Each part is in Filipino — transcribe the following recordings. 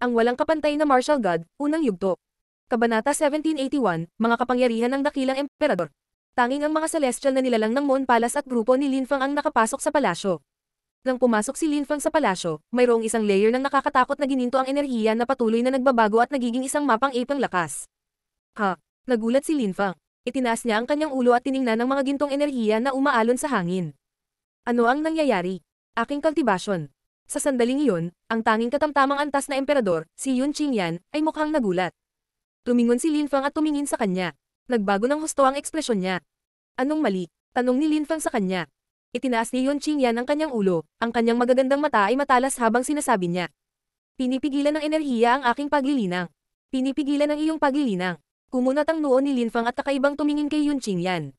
Ang walang kapantay na martial god, unang yugto. Kabanata 1781, mga kapangyarihan ng dakilang emperador. Tanging ang mga celestial na nilalang ng Moon Palace at grupo ni Lin Fang ang nakapasok sa palasyo. Nang pumasok si Lin Fang sa palasyo, mayroong isang layer ng nakakatakot na gininto ang enerhiya na patuloy na nagbabago at nagiging isang mapang ipang lakas. Ha! Nagulat si Lin Fang. Itinaas niya ang kanyang ulo at tiningnan ang mga gintong enerhiya na umaalon sa hangin. Ano ang nangyayari? Aking cultivation. Sa sandaling iyon, ang tanging katamtamang antas na emperador, si Yun Qingyan, ay mukhang nagulat. Tumingon si Lin Fang at tumingin sa kanya. Nagbago ng husto ang ekspresyon niya. Anong mali? Tanong ni Lin Fang sa kanya. Itinaas ni Yun Qingyan ang kanyang ulo, ang kanyang magagandang mata ay matalas habang sinasabi niya. Pinipigilan ng enerhiya ang aking paglilinang. Pinipigilan ng iyong paglilinang. Kumunat ang noo ni Lin Fang at kakaibang tumingin kay Yun Qingyan.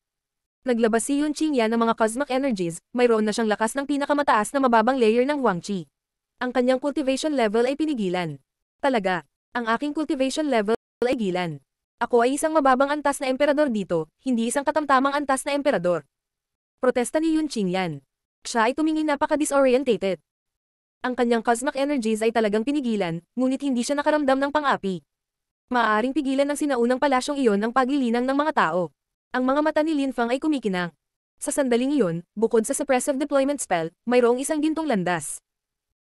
Naglabas si Yun Qingya ng mga cosmic energies, mayroon na siyang lakas ng pinakamataas na mababang layer ng Wang Qi. Ang kanyang cultivation level ay pinigilan. Talaga, ang aking cultivation level ay gilan. Ako ay isang mababang antas na emperador dito, hindi isang katamtamang antas na emperador. Protesta ni Yun Qingyan. Siya ay tumingin napaka-disorientated. Ang kanyang cosmic energies ay talagang pinigilan, ngunit hindi siya nakaramdam ng pang-api. Maaaring pigilan ng sinaunang palasyong iyon ang paglilinang ng mga tao. Ang mga mata ni Lin Fang ay kumikinang. Sa sandaling iyon, bukod sa suppressive deployment spell, mayroong isang gintong landas.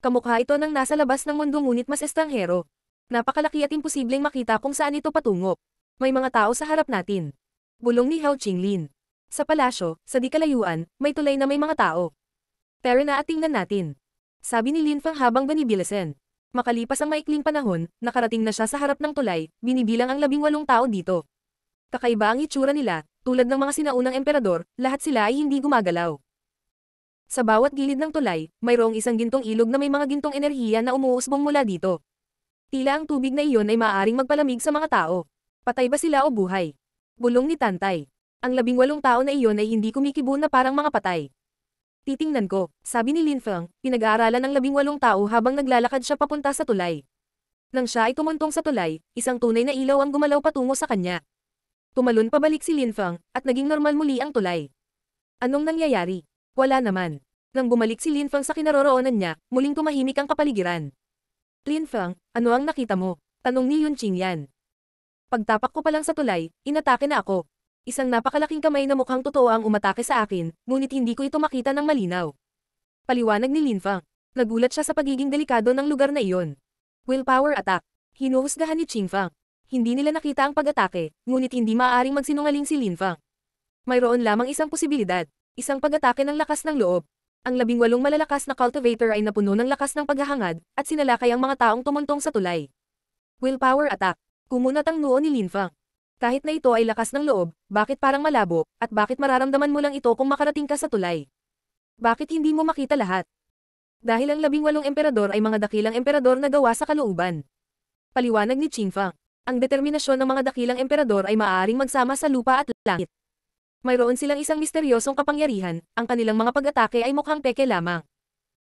Kamukha ito ng nasa labas ng mundo ngunit mas estanghero. Napakalaki at imposibleng makita kung saan ito patungo. May mga tao sa harap natin. Bulong ni Hao Qinglin. Sa palasyo, sa di kalayuan, may tulay na may mga tao. Pero na at tingnan natin. Sabi ni Lin Fang habang binibilisan. Makalipas ang maikling panahon, nakarating na siya sa harap ng tulay, binibilang ang labing walong tao dito. Kakaiba ang itsura nila, tulad ng mga sinaunang emperador, lahat sila ay hindi gumagalaw. Sa bawat gilid ng tulay, mayroong isang gintong ilog na may mga gintong enerhiya na umuusbong mula dito. Tila ang tubig na iyon ay maaaring magpalamig sa mga tao. Patay ba sila o buhay? Bulong ni Tantay. Ang labing walong tao na iyon ay hindi kumikibo na parang mga patay. Titingnan ko, sabi ni Lin Feng, pinag-aaralan ng labing walong tao habang naglalakad siya papunta sa tulay. Nang siya ay tumuntong sa tulay, isang tunay na ilaw ang gumalaw patungo sa kanya. Tumalon pabalik si Linfang, at naging normal muli ang tulay. Anong nangyayari? Wala naman. Nang bumalik si Linfang sa kinaroroonan niya, muling tumahimik ang kapaligiran. Linfang, ano ang nakita mo? Tanong ni Yunqing yan. Pagtapak ko pa lang sa tulay, inatake na ako. Isang napakalaking kamay na mukhang totoo ang umatake sa akin, ngunit hindi ko ito makita ng malinaw. Paliwanag ni Linfang. Nagulat siya sa pagiging delikado ng lugar na iyon. Willpower attack. Hinuhusgahan ni Qingfang. Hindi nila nakita ang pag-atake, ngunit hindi maaaring magsinungaling si Lin Fang. Mayroon lamang isang posibilidad, isang pag-atake ng lakas ng loob. Ang labing walong malalakas na cultivator ay napuno ng lakas ng paghahangad, at sinalakay ang mga taong tumuntong sa tulay. Willpower attack. Kumunat ang noo ni Lin Fang. Kahit na ito ay lakas ng loob, bakit parang malabo, at bakit mararamdaman mo lang ito kung makarating ka sa tulay? Bakit hindi mo makita lahat? Dahil ang labing walong emperador ay mga dakilang emperador na gawa sa kalooban. Paliwanag ni Qing Qingfa. Ang determinasyon ng mga dakilang emperador ay maaaring magsama sa lupa at langit. Mayroon silang isang misteryosong kapangyarihan, ang kanilang mga pag-atake ay mukhang peke lamang.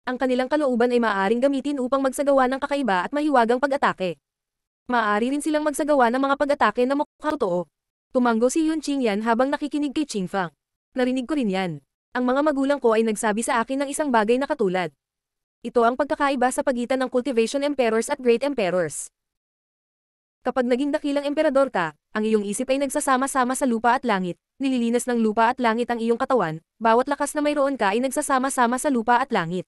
Ang kanilang kalooban ay maaaring gamitin upang magsagawa ng kakaiba at mahiwagang pag-atake. Maaari rin silang magsagawa ng mga pag-atake na mukhang totoo. Tumanggo si Yun Qingyan habang nakikinig kay Qing Fang. Narinig ko rin yan. Ang mga magulang ko ay nagsabi sa akin ng isang bagay na katulad. Ito ang pagkakaiba sa pagitan ng cultivation emperors at great emperors. Kapag naging dakilang emperador ka, ang iyong isip ay nagsasama-sama sa lupa at langit, nililinas ng lupa at langit ang iyong katawan, bawat lakas na mayroon ka ay nagsasama-sama sa lupa at langit.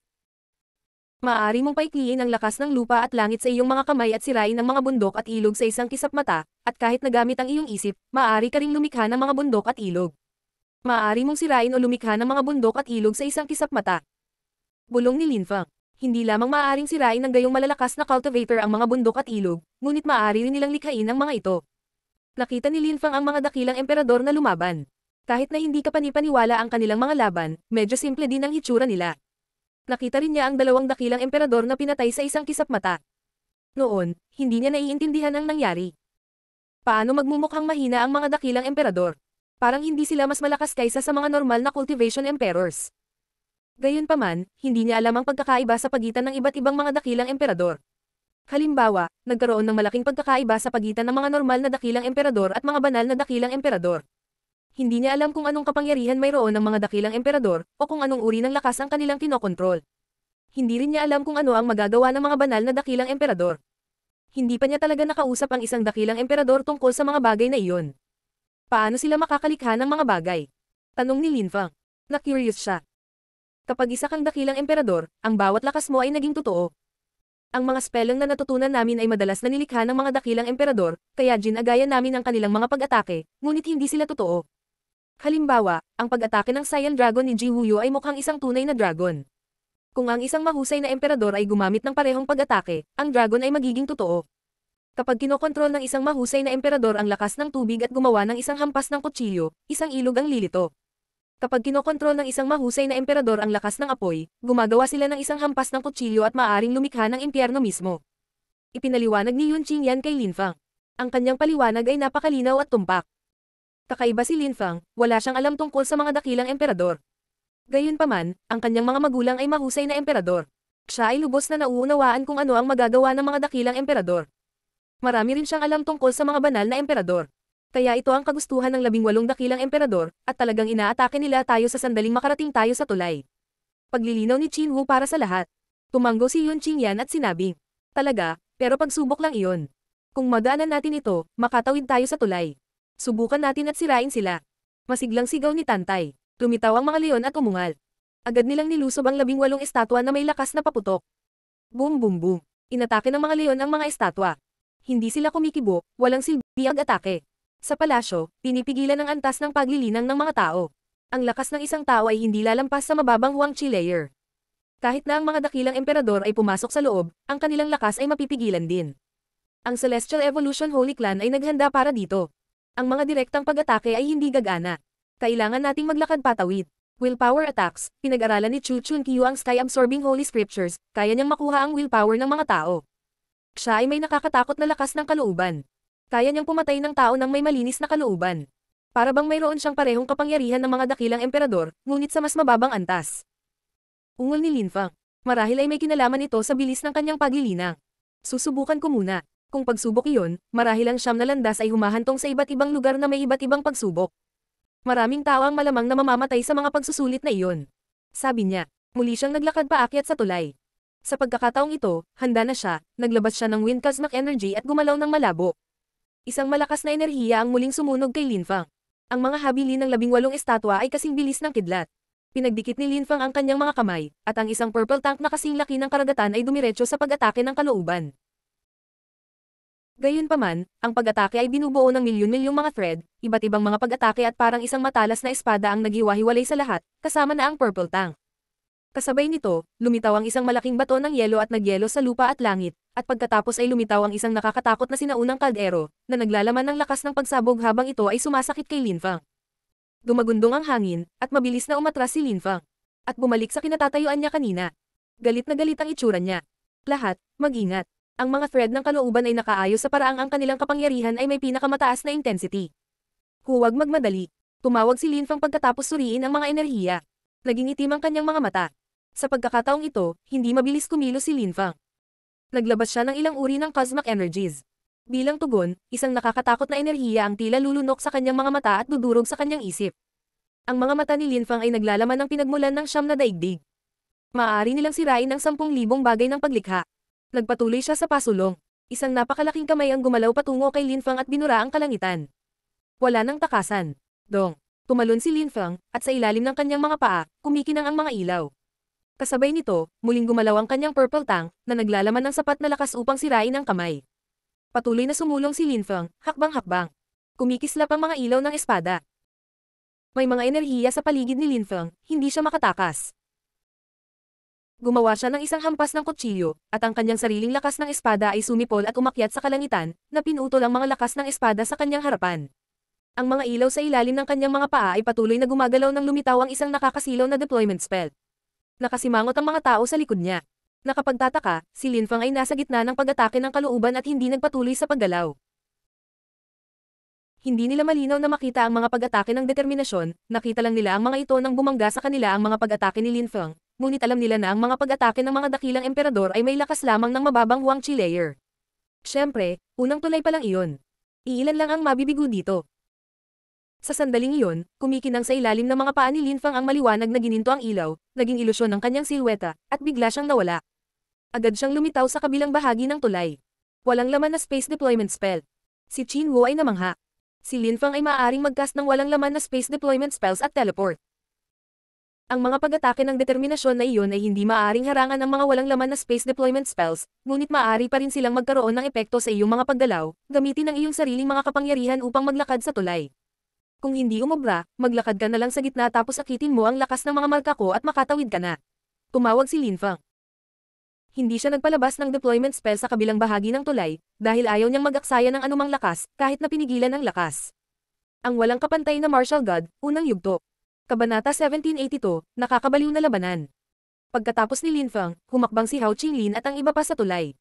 Maaari mong paikliin ang lakas ng lupa at langit sa iyong mga kamay at sirain ang mga bundok at ilog sa isang kisap mata, at kahit nagamit ang iyong isip, maaari ka ring lumikha ng mga bundok at ilog. Maaari mong sirain o lumikha ng mga bundok at ilog sa isang kisap mata. Bulong ni Linfang hindi lamang maaaring sirain ng gayong malalakas na cultivator ang mga bundok at ilog, ngunit maaari rin nilang likhain ang mga ito. Nakita ni Lin Fang ang mga dakilang emperador na lumaban. Kahit na hindi kapanipaniwala ang kanilang mga laban, medyo simple din ang hitsura nila. Nakita rin niya ang dalawang dakilang emperador na pinatay sa isang kisap mata. Noon, hindi niya naiintindihan ang nangyari. Paano magmumukhang mahina ang mga dakilang emperador? Parang hindi sila mas malakas kaysa sa mga normal na cultivation emperors. Gayunpaman, hindi niya alam ang pagkakaiba sa pagitan ng iba't ibang mga dakilang emperador. Halimbawa, nagkaroon ng malaking pagkakaiba sa pagitan ng mga normal na dakilang emperador at mga banal na dakilang emperador. Hindi niya alam kung anong kapangyarihan mayroon ng mga dakilang emperador o kung anong uri ng lakas ang kanilang kinokontrol. Hindi rin niya alam kung ano ang magagawa ng mga banal na dakilang emperador. Hindi pa niya talaga nakausap ang isang dakilang emperador tungkol sa mga bagay na iyon. Paano sila makakalikha ng mga bagay? Tanong ni Linfang. Na-curious siya. Kapag isa kang dakilang emperador, ang bawat lakas mo ay naging totoo. Ang mga spellang na natutunan namin ay madalas nanilikha ng mga dakilang emperador, kaya ginagaya namin ang kanilang mga pag-atake, ngunit hindi sila totoo. Halimbawa, ang pag-atake ng Saiyan Dragon ni Ji Huyo ay mukhang isang tunay na dragon. Kung ang isang mahusay na emperador ay gumamit ng parehong pag-atake, ang dragon ay magiging totoo. Kapag kinokontrol ng isang mahusay na emperador ang lakas ng tubig at gumawa ng isang hampas ng kutsilyo, isang ilog ang lilito. Kapag kinokontrol ng isang mahusay na emperador ang lakas ng apoy, gumagawa sila ng isang hampas ng kutsilyo at maaring lumikha ng impyerno mismo. Ipinaliwanag ni Yun Qing yan kay Lin Fang. Ang kanyang paliwanag ay napakalinaw at tumpak. Kakaiba si Lin Fang, wala siyang alam tungkol sa mga dakilang emperador. Gayunpaman, ang kanyang mga magulang ay mahusay na emperador. Siya ay lubos na nauunawaan kung ano ang magagawa ng mga dakilang emperador. Marami rin siyang alam tungkol sa mga banal na emperador. Kaya ito ang kagustuhan ng labing walong dakilang emperador, at talagang inaatake nila tayo sa sandaling makarating tayo sa tulay. Paglilinaw ni Qin Wu para sa lahat. Tumanggo si Yun Qing Yan at sinabi, Talaga, pero pagsubok lang iyon. Kung madaanan natin ito, makatawid tayo sa tulay. Subukan natin at sirain sila. Masiglang sigaw ni Tantay. Tumitaw ang mga leon at umungal. Agad nilang nilusob ang labing walong estatwa na may lakas na paputok. Boom boom boom. Inatake ng mga leon ang mga estatwa. Hindi sila kumikibo, walang silbi ang atake. Sa palasyo, pinipigilan ang antas ng paglilinang ng mga tao. Ang lakas ng isang tao ay hindi lalampas sa mababang Huangqi layer. Kahit na ang mga dakilang emperador ay pumasok sa loob, ang kanilang lakas ay mapipigilan din. Ang Celestial Evolution Holy Clan ay naghanda para dito. Ang mga direktang pag-atake ay hindi gagana. Kailangan nating maglakad patawid. Willpower attacks, pinag-aralan ni Chu Chun Kyu ang sky-absorbing holy scriptures, kaya niyang makuha ang willpower ng mga tao. Siya ay may nakakatakot na lakas ng kalooban kaya niyang pumatay ng tao ng may malinis na kalooban. Para bang mayroon siyang parehong kapangyarihan ng mga dakilang emperador, ngunit sa mas mababang antas. Ungol ni Linfang. Marahil ay may kinalaman ito sa bilis ng kanyang paglilinang. Susubukan ko muna. Kung pagsubok iyon, marahil ang siyam na landas ay humahantong sa iba't ibang lugar na may iba't ibang pagsubok. Maraming tao ang malamang na mamamatay sa mga pagsusulit na iyon. Sabi niya, muli siyang naglakad paakyat sa tulay. Sa pagkakataong ito, handa na siya, naglabas siya ng Wind Cosmic Energy at gumalaw ng malabo. Isang malakas na enerhiya ang muling sumunog kay Linfang. Ang mga habili ng labing walong estatwa ay kasing bilis ng kidlat. Pinagdikit ni Linfang ang kanyang mga kamay, at ang isang purple tank na kasing laki ng karagatan ay dumiretso sa pag-atake ng kalooban. Gayunpaman, ang pag-atake ay binubuo ng milyon-milyong mga thread, iba't ibang mga pag-atake at parang isang matalas na espada ang naghiwa-hiwalay sa lahat, kasama na ang purple tank. Kasabay nito, lumitaw ang isang malaking bato ng yelo at nagyelo sa lupa at langit, at pagkatapos ay lumitaw ang isang nakakatakot na sinaunang kaldero, na naglalaman ng lakas ng pagsabog habang ito ay sumasakit kay Linfang. Gumagundong ang hangin, at mabilis na umatras si Linfang. At bumalik sa kinatatayuan niya kanina. Galit na galit ang itsura niya. Lahat, mag-ingat. Ang mga thread ng kalooban ay nakaayos sa paraang ang kanilang kapangyarihan ay may pinakamataas na intensity. Huwag magmadali. Tumawag si Linfang pagkatapos suriin ang mga enerhiya. Naging itim ang kanyang mga mata. Sa pagkakataong ito, hindi mabilis kumilo si Lin Fang. Naglabas siya ng ilang uri ng cosmic energies. Bilang tugon, isang nakakatakot na enerhiya ang tila lulunok sa kanyang mga mata at dudurog sa kanyang isip. Ang mga mata ni Lin Fang ay naglalaman ng pinagmulan ng siyam na daigdig. Maaari nilang sirain ang sampung libong bagay ng paglikha. Nagpatuloy siya sa pasulong. Isang napakalaking kamay ang gumalaw patungo kay Lin Fang at binura ang kalangitan. Wala nang takasan. Dong. Tumalon si Lin Fang, at sa ilalim ng kanyang mga paa, kumikinang ang mga ilaw. Kasabay nito, muling gumalaw ang kanyang purple tank, na naglalaman ng sapat na lakas upang sirain ang kamay. Patuloy na sumulong si Lin Feng, hakbang-hakbang. Kumikislap ang mga ilaw ng espada. May mga enerhiya sa paligid ni Lin Feng, hindi siya makatakas. Gumawa siya ng isang hampas ng kutsilyo, at ang kanyang sariling lakas ng espada ay sumipol at umakyat sa kalangitan, na pinutol ang mga lakas ng espada sa kanyang harapan. Ang mga ilaw sa ilalim ng kanyang mga paa ay patuloy na gumagalaw nang lumitaw ang isang nakakasilaw na deployment spell. Nakasimangot ang mga tao sa likod niya. Nakapagtataka, si Lin Fang ay nasa gitna ng pag-atake ng kaluuban at hindi nagpatuloy sa paggalaw. Hindi nila malinaw na makita ang mga pag-atake ng determinasyon, nakita lang nila ang mga ito nang bumangga sa kanila ang mga pag-atake ni Lin Fang, ngunit alam nila na ang mga pag-atake ng mga dakilang emperador ay may lakas lamang ng mababang Huang Chi layer. Siyempre, unang tulay pa lang iyon. Iilan lang ang mabibigo dito. Sa sandaling iyon, kumikinang sa ilalim ng mga paa ni Linfang ang maliwanag na gininto ang ilaw, naging ilusyon ng kanyang silweta, at bigla siyang nawala. Agad siyang lumitaw sa kabilang bahagi ng tulay. Walang laman na space deployment spell. Si Qin Wu ay namangha. Si Linfang ay maaaring magkas ng walang laman na space deployment spells at teleport. Ang mga pag-atake ng determinasyon na iyon ay hindi maaaring harangan ng mga walang laman na space deployment spells, ngunit maaari pa rin silang magkaroon ng epekto sa iyong mga pagdalaw, gamitin ang iyong sariling mga kapangyarihan upang maglakad sa tulay. Kung hindi umobra, maglakad ka na lang sa gitna tapos akitin mo ang lakas ng mga marka ko at makatawid ka na. Tumawag si Lin Fang. Hindi siya nagpalabas ng deployment spell sa kabilang bahagi ng tulay, dahil ayaw niyang mag-aksaya ng anumang lakas, kahit na pinigilan ng lakas. Ang walang kapantay na martial god, unang yugto. Kabanata 1782, nakakabaliw na labanan. Pagkatapos ni Lin Fang, humakbang si Hao Qinglin at ang iba pa sa tulay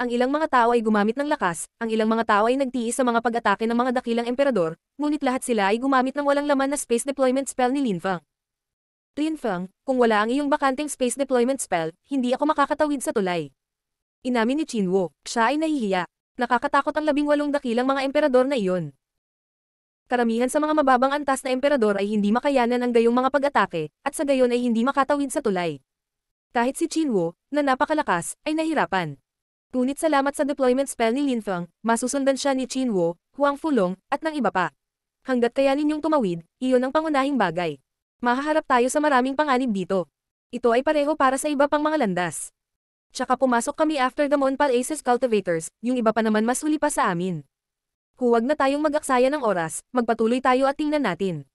ang ilang mga tao ay gumamit ng lakas, ang ilang mga tao ay nagtiis sa mga pag-atake ng mga dakilang emperador, ngunit lahat sila ay gumamit ng walang laman na space deployment spell ni Lin Fang. Lin Fang, kung wala ang iyong bakanteng space deployment spell, hindi ako makakatawid sa tulay. Inamin ni Chin Wo, siya ay nahihiya. Nakakatakot ang labing walong dakilang mga emperador na iyon. Karamihan sa mga mababang antas na emperador ay hindi makayanan ang gayong mga pag-atake, at sa gayon ay hindi makatawid sa tulay. Kahit si Chinwo, na napakalakas, ay nahirapan. Ngunit salamat sa deployment spell ni Lin Feng, masusundan siya ni Qin Wu, Huang Fulong, at ng iba pa. Hanggat kaya ninyong tumawid, iyon ang pangunahing bagay. Mahaharap tayo sa maraming panganib dito. Ito ay pareho para sa iba pang mga landas. Tsaka pumasok kami after the Monpal Aces Cultivators, yung iba pa naman mas huli pa sa amin. Huwag na tayong mag-aksaya ng oras, magpatuloy tayo at tingnan natin.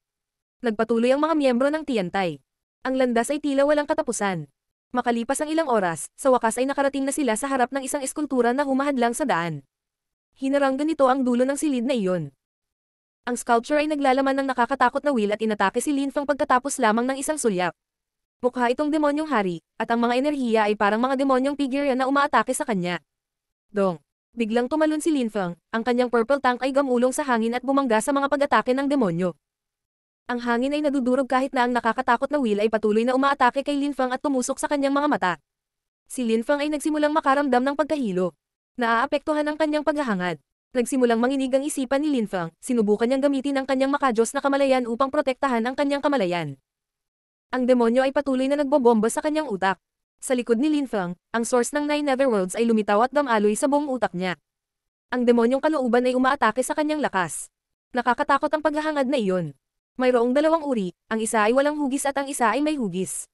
Nagpatuloy ang mga miyembro ng Tiantay. Ang landas ay tila walang katapusan. Makalipas ang ilang oras, sa wakas ay nakarating na sila sa harap ng isang eskultura na humahadlang sa daan. Hinaranggan nito ang dulo ng silid na iyon. Ang sculpture ay naglalaman ng nakakatakot na will at inatake si Lin Fang pagkatapos lamang ng isang sulyap. Mukha itong demonyong hari, at ang mga enerhiya ay parang mga demonyong figure na umaatake sa kanya. Dong! Biglang tumalon si Lin Fang, ang kanyang purple tank ay gamulong sa hangin at bumangga sa mga pag-atake ng demonyo. Ang hangin ay nadudurog kahit na ang nakakatakot na Will ay patuloy na umaatake kay Lin Fang at tumusok sa kanyang mga mata. Si Lin Fang ay nagsimulang makaramdam ng pagkahilo. Naaapektuhan ang kanyang paghahangad. Nagsimulang manginig ang isipan ni Lin Fang, sinubukan niyang gamitin ang kanyang makadyos na kamalayan upang protektahan ang kanyang kamalayan. Ang demonyo ay patuloy na nagbobomba sa kanyang utak. Sa likod ni Lin Fang, ang source ng Nine Netherworlds ay lumitaw at damaloy sa buong utak niya. Ang demonyong kalooban ay umaatake sa kanyang lakas. Nakakatakot ang paghahangad na iyon. Mayroong dalawang uri, ang isa ay walang hugis at ang isa ay may hugis.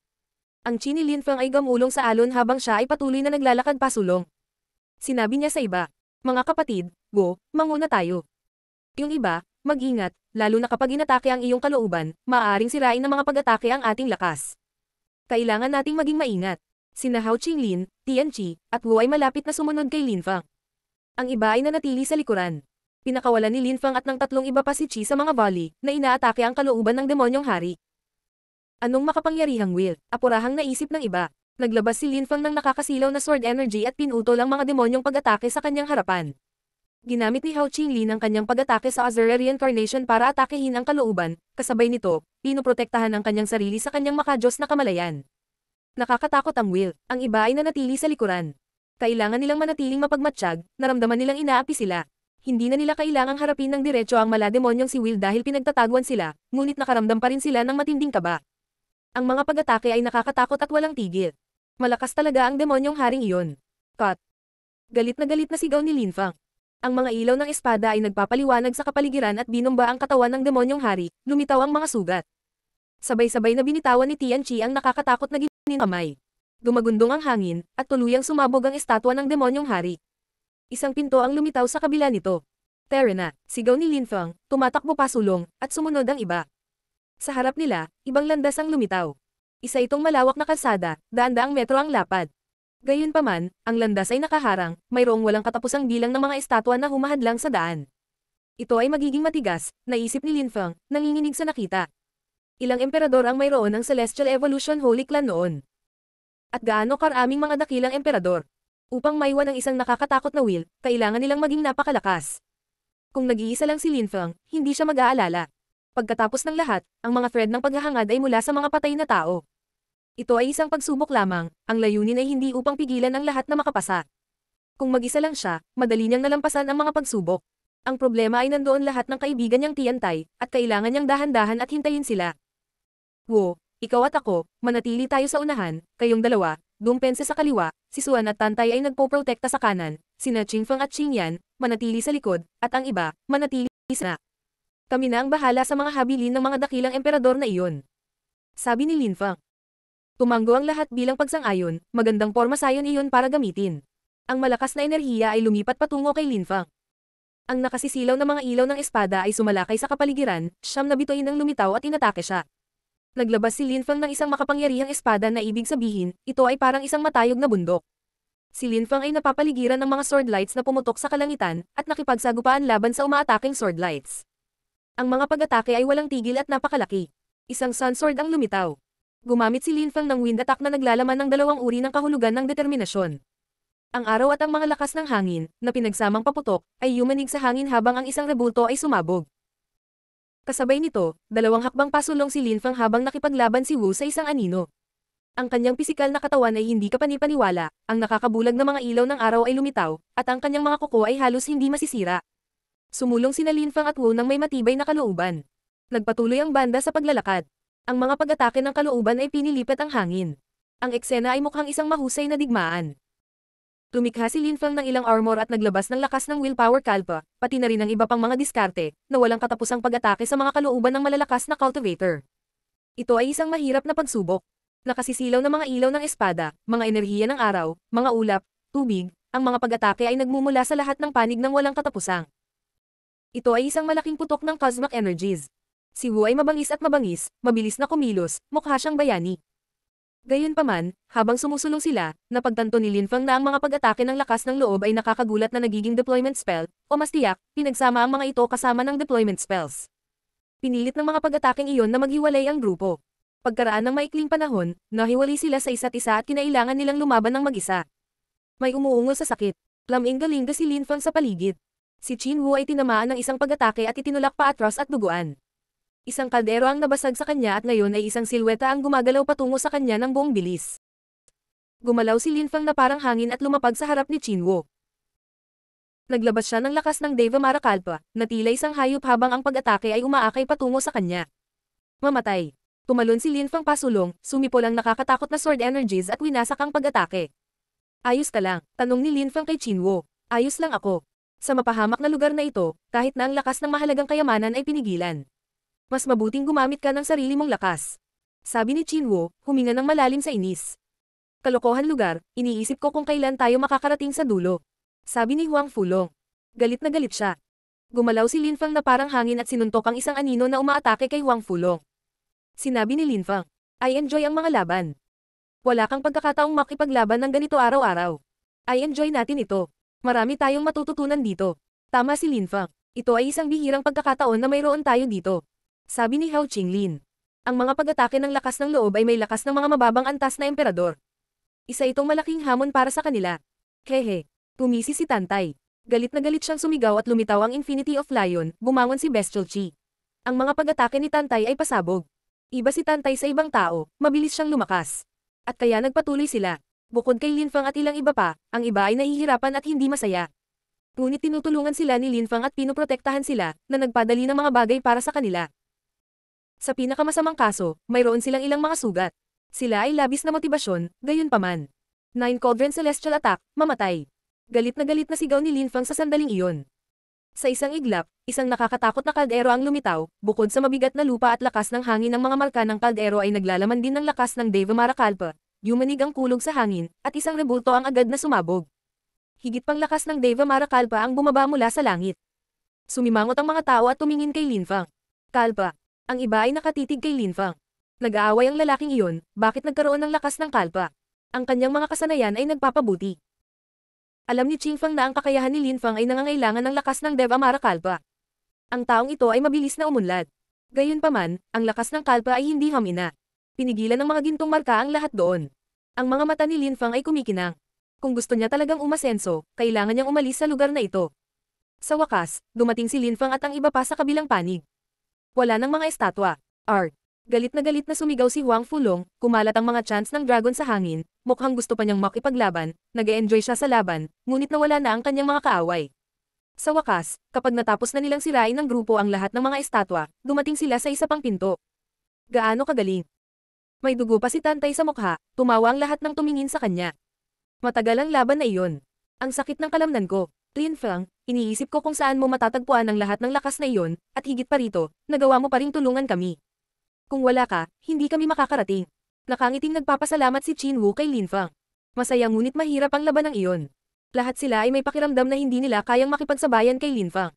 Ang Chini Lin Feng ay gamulong sa alon habang siya ay patuloy na naglalakad pasulong. Sinabi niya sa iba, mga kapatid, go, manguna tayo. Yung iba, mag-ingat, lalo na kapag inatake ang iyong kalooban, maaaring sirain ng mga pag-atake ang ating lakas. Kailangan nating maging maingat. Sina Hao Qinglin, Tian Qi, at Wu ay malapit na sumunod kay Lin Fang. Ang iba ay nanatili sa likuran. Pinakawalan ni Linfang at ng tatlong iba pa si Chi sa mga volley, na inaatake ang kalooban ng demonyong hari. Anong makapangyarihang will? Apurahang naisip ng iba. Naglabas si Linfang ng nakakasilaw na sword energy at pinutol ang mga demonyong pag-atake sa kanyang harapan. Ginamit ni Hao Qinglin ang kanyang pag-atake sa Azure Reincarnation para atakehin ang kalooban, kasabay nito, pinoprotektahan ang kanyang sarili sa kanyang makajos na kamalayan. Nakakatakot ang will, ang iba ay nanatili sa likuran. Kailangan nilang manatiling mapagmatsyag, naramdaman nilang inaapi sila, hindi na nila kailangang harapin ng diretso ang malademonyong si Will dahil pinagtataguan sila, ngunit nakaramdam pa rin sila ng matinding kaba. Ang mga pag-atake ay nakakatakot at walang tigil. Malakas talaga ang demonyong haring iyon. Cut. Galit na galit na sigaw ni Linfang. Ang mga ilaw ng espada ay nagpapaliwanag sa kapaligiran at binomba ang katawan ng demonyong hari, lumitaw ang mga sugat. Sabay-sabay na binitawan ni Tian Chi ang nakakatakot na ginanin kamay. Gumagundong ang hangin, at tuluyang sumabog ang estatwa ng demonyong hari isang pinto ang lumitaw sa kabila nito. Terena, sigaw ni Linfang, tumatakbo pasulong, at sumunod ang iba. Sa harap nila, ibang landas ang lumitaw. Isa itong malawak na kalsada, daan-daang metro ang lapad. Gayunpaman, ang landas ay nakaharang, mayroong walang katapusang bilang ng mga estatwa na humahadlang sa daan. Ito ay magiging matigas, naisip ni Linfang, nanginginig sa nakita. Ilang emperador ang mayroon ng Celestial Evolution Holy Clan noon. At gaano karaming mga dakilang emperador. Upang maiwan ang isang nakakatakot na Will, kailangan nilang maging napakalakas. Kung nag-iisa lang si Lin Feng, hindi siya mag-aalala. Pagkatapos ng lahat, ang mga thread ng paghahangad ay mula sa mga patay na tao. Ito ay isang pagsubok lamang, ang layunin ay hindi upang pigilan ang lahat na makapasa. Kung mag-isa lang siya, madali niyang nalampasan ang mga pagsubok. Ang problema ay nandoon lahat ng kaibigan niyang Tiantay, at kailangan niyang dahan-dahan at hintayin sila. Wo, ikaw at ako, manatili tayo sa unahan, kayong dalawa, Gumpense sa kaliwa, si Suan at Tantay ay nagpoprotekta sa kanan, sina Chingfeng at Qingyan, manatili sa likod, at ang iba, manatili sa Kami na ang bahala sa mga habilin ng mga dakilang emperador na iyon. Sabi ni Linfang. Tumanggo ang lahat bilang pagsang-ayon, magandang porma sayon iyon para gamitin. Ang malakas na enerhiya ay lumipat patungo kay Linfang. Ang nakasisilaw na mga ilaw ng espada ay sumalakay sa kapaligiran, siyam na bituin ang lumitaw at inatake siya. Naglabas si Lin Fang ng isang makapangyarihang espada na ibig sabihin, ito ay parang isang matayog na bundok. Si Lin Fang ay napapaligiran ng mga sword lights na pumutok sa kalangitan, at nakipagsagupaan laban sa umaataking sword lights. Ang mga pag-atake ay walang tigil at napakalaki. Isang sun sword ang lumitaw. Gumamit si Lin Fang ng wind attack na naglalaman ng dalawang uri ng kahulugan ng determinasyon. Ang araw at ang mga lakas ng hangin, na pinagsamang paputok, ay yumanig sa hangin habang ang isang rebulto ay sumabog. Kasabay nito, dalawang hakbang pasulong si Lin Fang habang nakipaglaban si Wu sa isang anino. Ang kanyang pisikal na katawan ay hindi kapanipaniwala, ang nakakabulag na mga ilaw ng araw ay lumitaw, at ang kanyang mga kuko ay halos hindi masisira. Sumulong sina Lin Fang at Wu nang may matibay na kalooban. Nagpatuloy ang banda sa paglalakad. Ang mga pag-atake ng kalooban ay pinilipat ang hangin. Ang eksena ay mukhang isang mahusay na digmaan. Lumikha si Linfang ng ilang armor at naglabas ng lakas ng willpower kalpa, pati na rin ang iba pang mga diskarte, na walang katapusang pag-atake sa mga kalooban ng malalakas na cultivator. Ito ay isang mahirap na pagsubok. Nakasisilaw ng mga ilaw ng espada, mga enerhiya ng araw, mga ulap, tubig, ang mga pag-atake ay nagmumula sa lahat ng panig ng walang katapusang. Ito ay isang malaking putok ng cosmic energies. Si Wu ay mabangis at mabangis, mabilis na kumilos, mukha siyang bayani. Gayunpaman, habang sumusulong sila, napagtanto ni Linfang na ang mga pag-atake ng lakas ng loob ay nakakagulat na nagiging deployment spell, o mas tiyak, pinagsama ang mga ito kasama ng deployment spells. Pinilit ng mga pag-ataking iyon na maghiwalay ang grupo. Pagkaraan ng maikling panahon, nahiwalay sila sa isa't isa at kinailangan nilang lumaban ng mag-isa. May umuungol sa sakit. Laminggalinga si Linfang sa paligid. Si Chin Wu ay tinamaan ng isang pag-atake at itinulak pa atras at duguan. Isang kaldero ang nabasag sa kanya at ngayon ay isang silweta ang gumagalaw patungo sa kanya ng buong bilis. Gumalaw si Lin Fang na parang hangin at lumapag sa harap ni Wu. Naglabas siya ng lakas ng Deva Marakalpa, na tila isang hayop habang ang pag-atake ay umaakay patungo sa kanya. Mamatay. Tumalon si Lin Fang pasulong, sumipol ang nakakatakot na sword energies at winasak ang pag-atake. Ayos ka lang, tanong ni Lin Fang kay Wu. Ayos lang ako. Sa mapahamak na lugar na ito, kahit na ang lakas ng mahalagang kayamanan ay pinigilan mas mabuting gumamit ka ng sarili mong lakas. Sabi ni Chinwo, huminga ng malalim sa inis. Kalokohan lugar, iniisip ko kung kailan tayo makakarating sa dulo. Sabi ni Huang Fulong. Galit na galit siya. Gumalaw si Linfang na parang hangin at sinuntok ang isang anino na umaatake kay Huang Fulong. Sinabi ni Linfang, I enjoy ang mga laban. Wala kang pagkakataong makipaglaban ng ganito araw-araw. I enjoy natin ito. Marami tayong matututunan dito. Tama si Linfang. Ito ay isang bihirang pagkakataon na mayroon tayo dito sabi ni Hao Qinglin. Ang mga pag-atake ng lakas ng loob ay may lakas ng mga mababang antas na emperador. Isa itong malaking hamon para sa kanila. Hehe, tumisi si Tantay. Galit na galit siyang sumigaw at lumitaw ang Infinity of Lion, bumangon si Bestial Chi. Ang mga pag-atake ni Tantay ay pasabog. Iba si Tantay sa ibang tao, mabilis siyang lumakas. At kaya nagpatuloy sila. Bukod kay Linfang at ilang iba pa, ang iba ay nahihirapan at hindi masaya. Ngunit tinutulungan sila ni Linfang at pinoprotektahan sila, na nagpadali ng mga bagay para sa kanila. Sa pinakamasamang kaso, mayroon silang ilang mga sugat. Sila ay labis na motibasyon, gayon paman. Nine Cauldron Celestial Attack, mamatay. Galit na galit na sigaw ni Lin Fang sa sandaling iyon. Sa isang iglap, isang nakakatakot na kaldero ang lumitaw, bukod sa mabigat na lupa at lakas ng hangin ng mga marka ng kaldero ay naglalaman din ng lakas ng Deva Marakalpa, yumanig ang kulog sa hangin, at isang rebulto ang agad na sumabog. Higit pang lakas ng Deva Marakalpa ang bumaba mula sa langit. Sumimangot ang mga tao at tumingin kay Linfang. Kalpa, ang iba ay nakatitig kay Lin Fang. Nag-aaway ang lalaking iyon, bakit nagkaroon ng lakas ng kalpa? Ang kanyang mga kasanayan ay nagpapabuti. Alam ni Ching Fang na ang kakayahan ni Lin Fang ay nangangailangan ng lakas ng Dev Amara Kalpa. Ang taong ito ay mabilis na umunlad. Gayunpaman, ang lakas ng kalpa ay hindi hamina. Pinigilan ng mga gintong marka ang lahat doon. Ang mga mata ni Lin Fang ay kumikinang. Kung gusto niya talagang umasenso, kailangan niyang umalis sa lugar na ito. Sa wakas, dumating si Lin Fang at ang iba pa sa kabilang panig. Wala ng mga estatwa. Art. Galit na galit na sumigaw si Huang Fulong, kumalat ang mga chance ng dragon sa hangin, mukhang gusto pa niyang makipaglaban, nag -e enjoy siya sa laban, ngunit nawala na ang kanyang mga kaaway. Sa wakas, kapag natapos na nilang sirain ng grupo ang lahat ng mga estatwa, dumating sila sa isa pang pinto. Gaano kagaling. May dugo pa si Tantay sa mukha, tumawa ang lahat ng tumingin sa kanya. Matagal ang laban na iyon. Ang sakit ng kalamnan ko, Lin Fang, Iniisip ko kung saan mo matatagpuan ang lahat ng lakas na iyon, at higit pa rito, nagawa mo pa ring tulungan kami. Kung wala ka, hindi kami makakarating. Nakangiting nagpapasalamat si Chin Wu kay Lin Fang. Masaya ngunit mahirap ang laban ng iyon. Lahat sila ay may pakiramdam na hindi nila kayang makipagsabayan kay Lin Fang.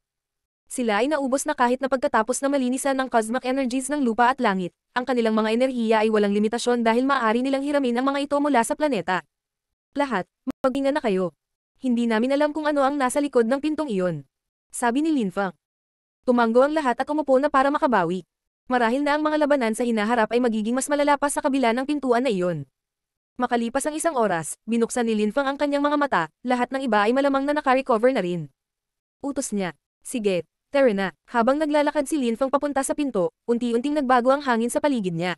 Sila ay naubos na kahit na pagkatapos na malinisan ng cosmic energies ng lupa at langit, ang kanilang mga enerhiya ay walang limitasyon dahil maaari nilang hiramin ang mga ito mula sa planeta. Lahat, magpaginga na kayo. Hindi namin alam kung ano ang nasa likod ng pintong iyon. Sabi ni Linfa. Tumanggo ang lahat at umupo na para makabawi. Marahil na ang mga labanan sa hinaharap ay magiging mas malala sa kabila ng pintuan na iyon. Makalipas ang isang oras, binuksan ni Lin Fang ang kanyang mga mata, lahat ng iba ay malamang na nakarecover na rin. Utos niya. Sige, Tara na. Habang naglalakad si Lin Fang papunta sa pinto, unti-unting nagbago ang hangin sa paligid niya.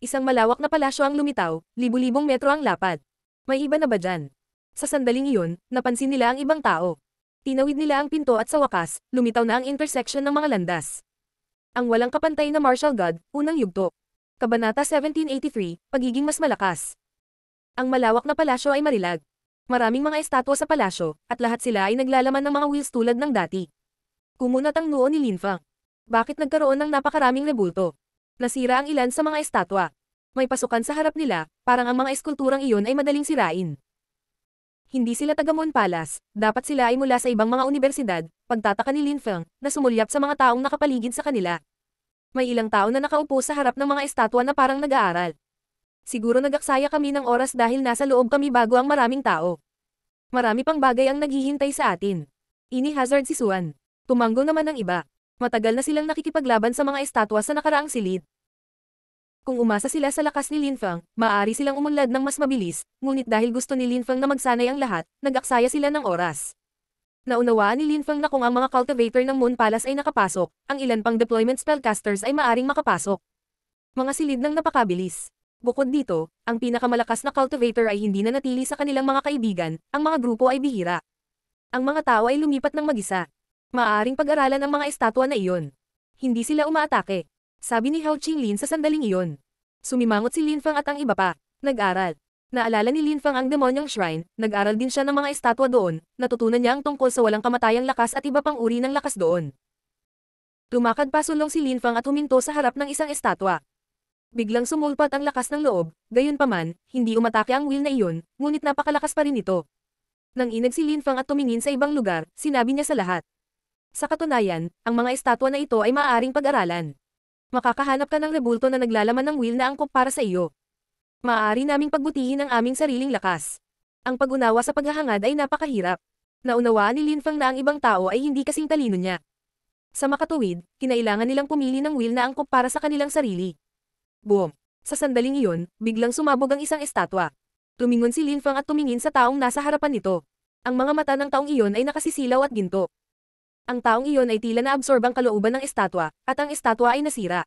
Isang malawak na palasyo ang lumitaw, libu-libong metro ang lapad. May iba na ba dyan? Sa sandaling iyon, napansin nila ang ibang tao. Tinawid nila ang pinto at sa wakas, lumitaw na ang intersection ng mga landas. Ang walang kapantay na martial god, unang yugto. Kabanata 1783, Pagiging mas malakas. Ang malawak na palasyo ay marilag. Maraming mga estatwa sa palasyo, at lahat sila ay naglalaman ng mga wheels tulad ng dati. Kumunot ang noo ni Linfa. Bakit nagkaroon ng napakaraming rebulto? Nasira ang ilan sa mga estatwa. May pasukan sa harap nila, parang ang mga eskulturang iyon ay madaling sirain. Hindi sila taga Monpalas, dapat sila ay mula sa ibang mga unibersidad, pagtataka ni Lin Feng, na sumulyap sa mga taong nakapaligid sa kanila. May ilang tao na nakaupo sa harap ng mga estatwa na parang nag-aaral. Siguro nagaksaya kami ng oras dahil nasa loob kami bago ang maraming tao. Marami pang bagay ang naghihintay sa atin. Ini hazard si Suan. Tumanggo naman ang iba. Matagal na silang nakikipaglaban sa mga estatwa sa nakaraang silid. Kung umasa sila sa lakas ni Linfang, maaari silang umunlad ng mas mabilis, ngunit dahil gusto ni Linfang na magsanay ang lahat, nag-aksaya sila ng oras. Naunawaan ni Linfang na kung ang mga cultivator ng Moon Palace ay nakapasok, ang ilan pang deployment spellcasters ay maaring makapasok. Mga silid ng napakabilis. Bukod dito, ang pinakamalakas na cultivator ay hindi na natili sa kanilang mga kaibigan, ang mga grupo ay bihira. Ang mga tao ay lumipat ng mag-isa. Maaaring pag-aralan ang mga estatwa na iyon. Hindi sila umaatake. Sabi ni Hao Qinglin sa sandaling iyon. Sumimangot si Lin Fang at ang iba pa. Nag-aral. Naalala ni Lin Fang ang demonyang shrine, nag-aral din siya ng mga estatwa doon, natutunan niya ang tungkol sa walang kamatayang lakas at iba pang uri ng lakas doon. Tumakad pa sulong si Lin Fang at huminto sa harap ng isang estatwa. Biglang sumulpat ang lakas ng loob, gayunpaman, hindi umatake ang will na iyon, ngunit napakalakas pa rin ito. Nang inag si Lin Fang at tumingin sa ibang lugar, sinabi niya sa lahat. Sa katunayan, ang mga estatwa na ito ay maaaring pag-aralan makakahanap ka ng rebulto na naglalaman ng will na angkop para sa iyo. Maaari naming pagbutihin ang aming sariling lakas. Ang pag-unawa sa paghahangad ay napakahirap. Naunawaan ni Lin Linfang na ang ibang tao ay hindi kasing talino niya. Sa makatuwid, kinailangan nilang pumili ng will na angkop para sa kanilang sarili. Boom! Sa sandaling iyon, biglang sumabog ang isang estatwa. Tumingon si Lin Linfang at tumingin sa taong nasa harapan nito. Ang mga mata ng taong iyon ay nakasisilaw at ginto. Ang taong iyon ay tila naabsorb ang kalooban ng estatwa, at ang estatwa ay nasira.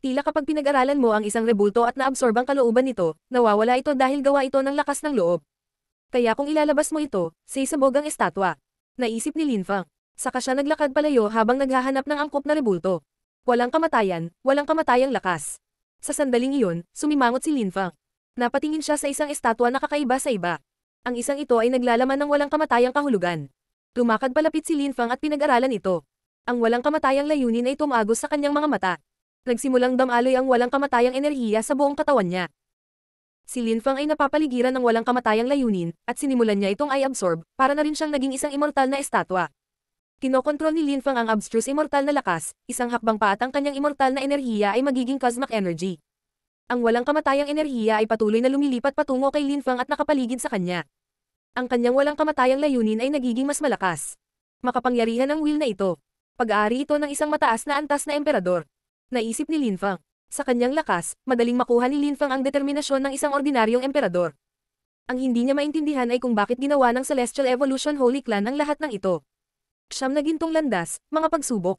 Tila kapag pinag-aralan mo ang isang rebulto at naabsorb ang kalooban nito, nawawala ito dahil gawa ito ng lakas ng loob. Kaya kung ilalabas mo ito, sisabog ang estatwa. Naisip ni Linfang. Saka siya naglakad palayo habang naghahanap ng angkop na rebulto. Walang kamatayan, walang kamatayang lakas. Sa sandaling iyon, sumimangot si Linfang. Napatingin siya sa isang estatwa na kakaiba sa iba. Ang isang ito ay naglalaman ng walang kamatayang kahulugan. Lumakad palapit si Lin Fang at pinag-aralan ito. Ang walang kamatayang layunin ay tumagos sa kanyang mga mata. Nagsimulang damaloy ang walang kamatayang enerhiya sa buong katawan niya. Si Lin Fang ay napapaligiran ng walang kamatayang layunin, at sinimulan niya itong i absorb, para na rin siyang naging isang immortal na estatwa. Kinokontrol ni Lin Fang ang abstruse immortal na lakas, isang hakbang pa at ang kanyang immortal na enerhiya ay magiging cosmic energy. Ang walang kamatayang enerhiya ay patuloy na lumilipat patungo kay Lin Fang at nakapaligid sa kanya ang kanyang walang kamatayang layunin ay nagiging mas malakas. Makapangyarihan ang will na ito. Pag-aari ito ng isang mataas na antas na emperador. Naisip ni Lin Fang. Sa kanyang lakas, madaling makuha ni Lin Fang ang determinasyon ng isang ordinaryong emperador. Ang hindi niya maintindihan ay kung bakit ginawa ng Celestial Evolution Holy Clan ang lahat ng ito. Siyam na gintong landas, mga pagsubok.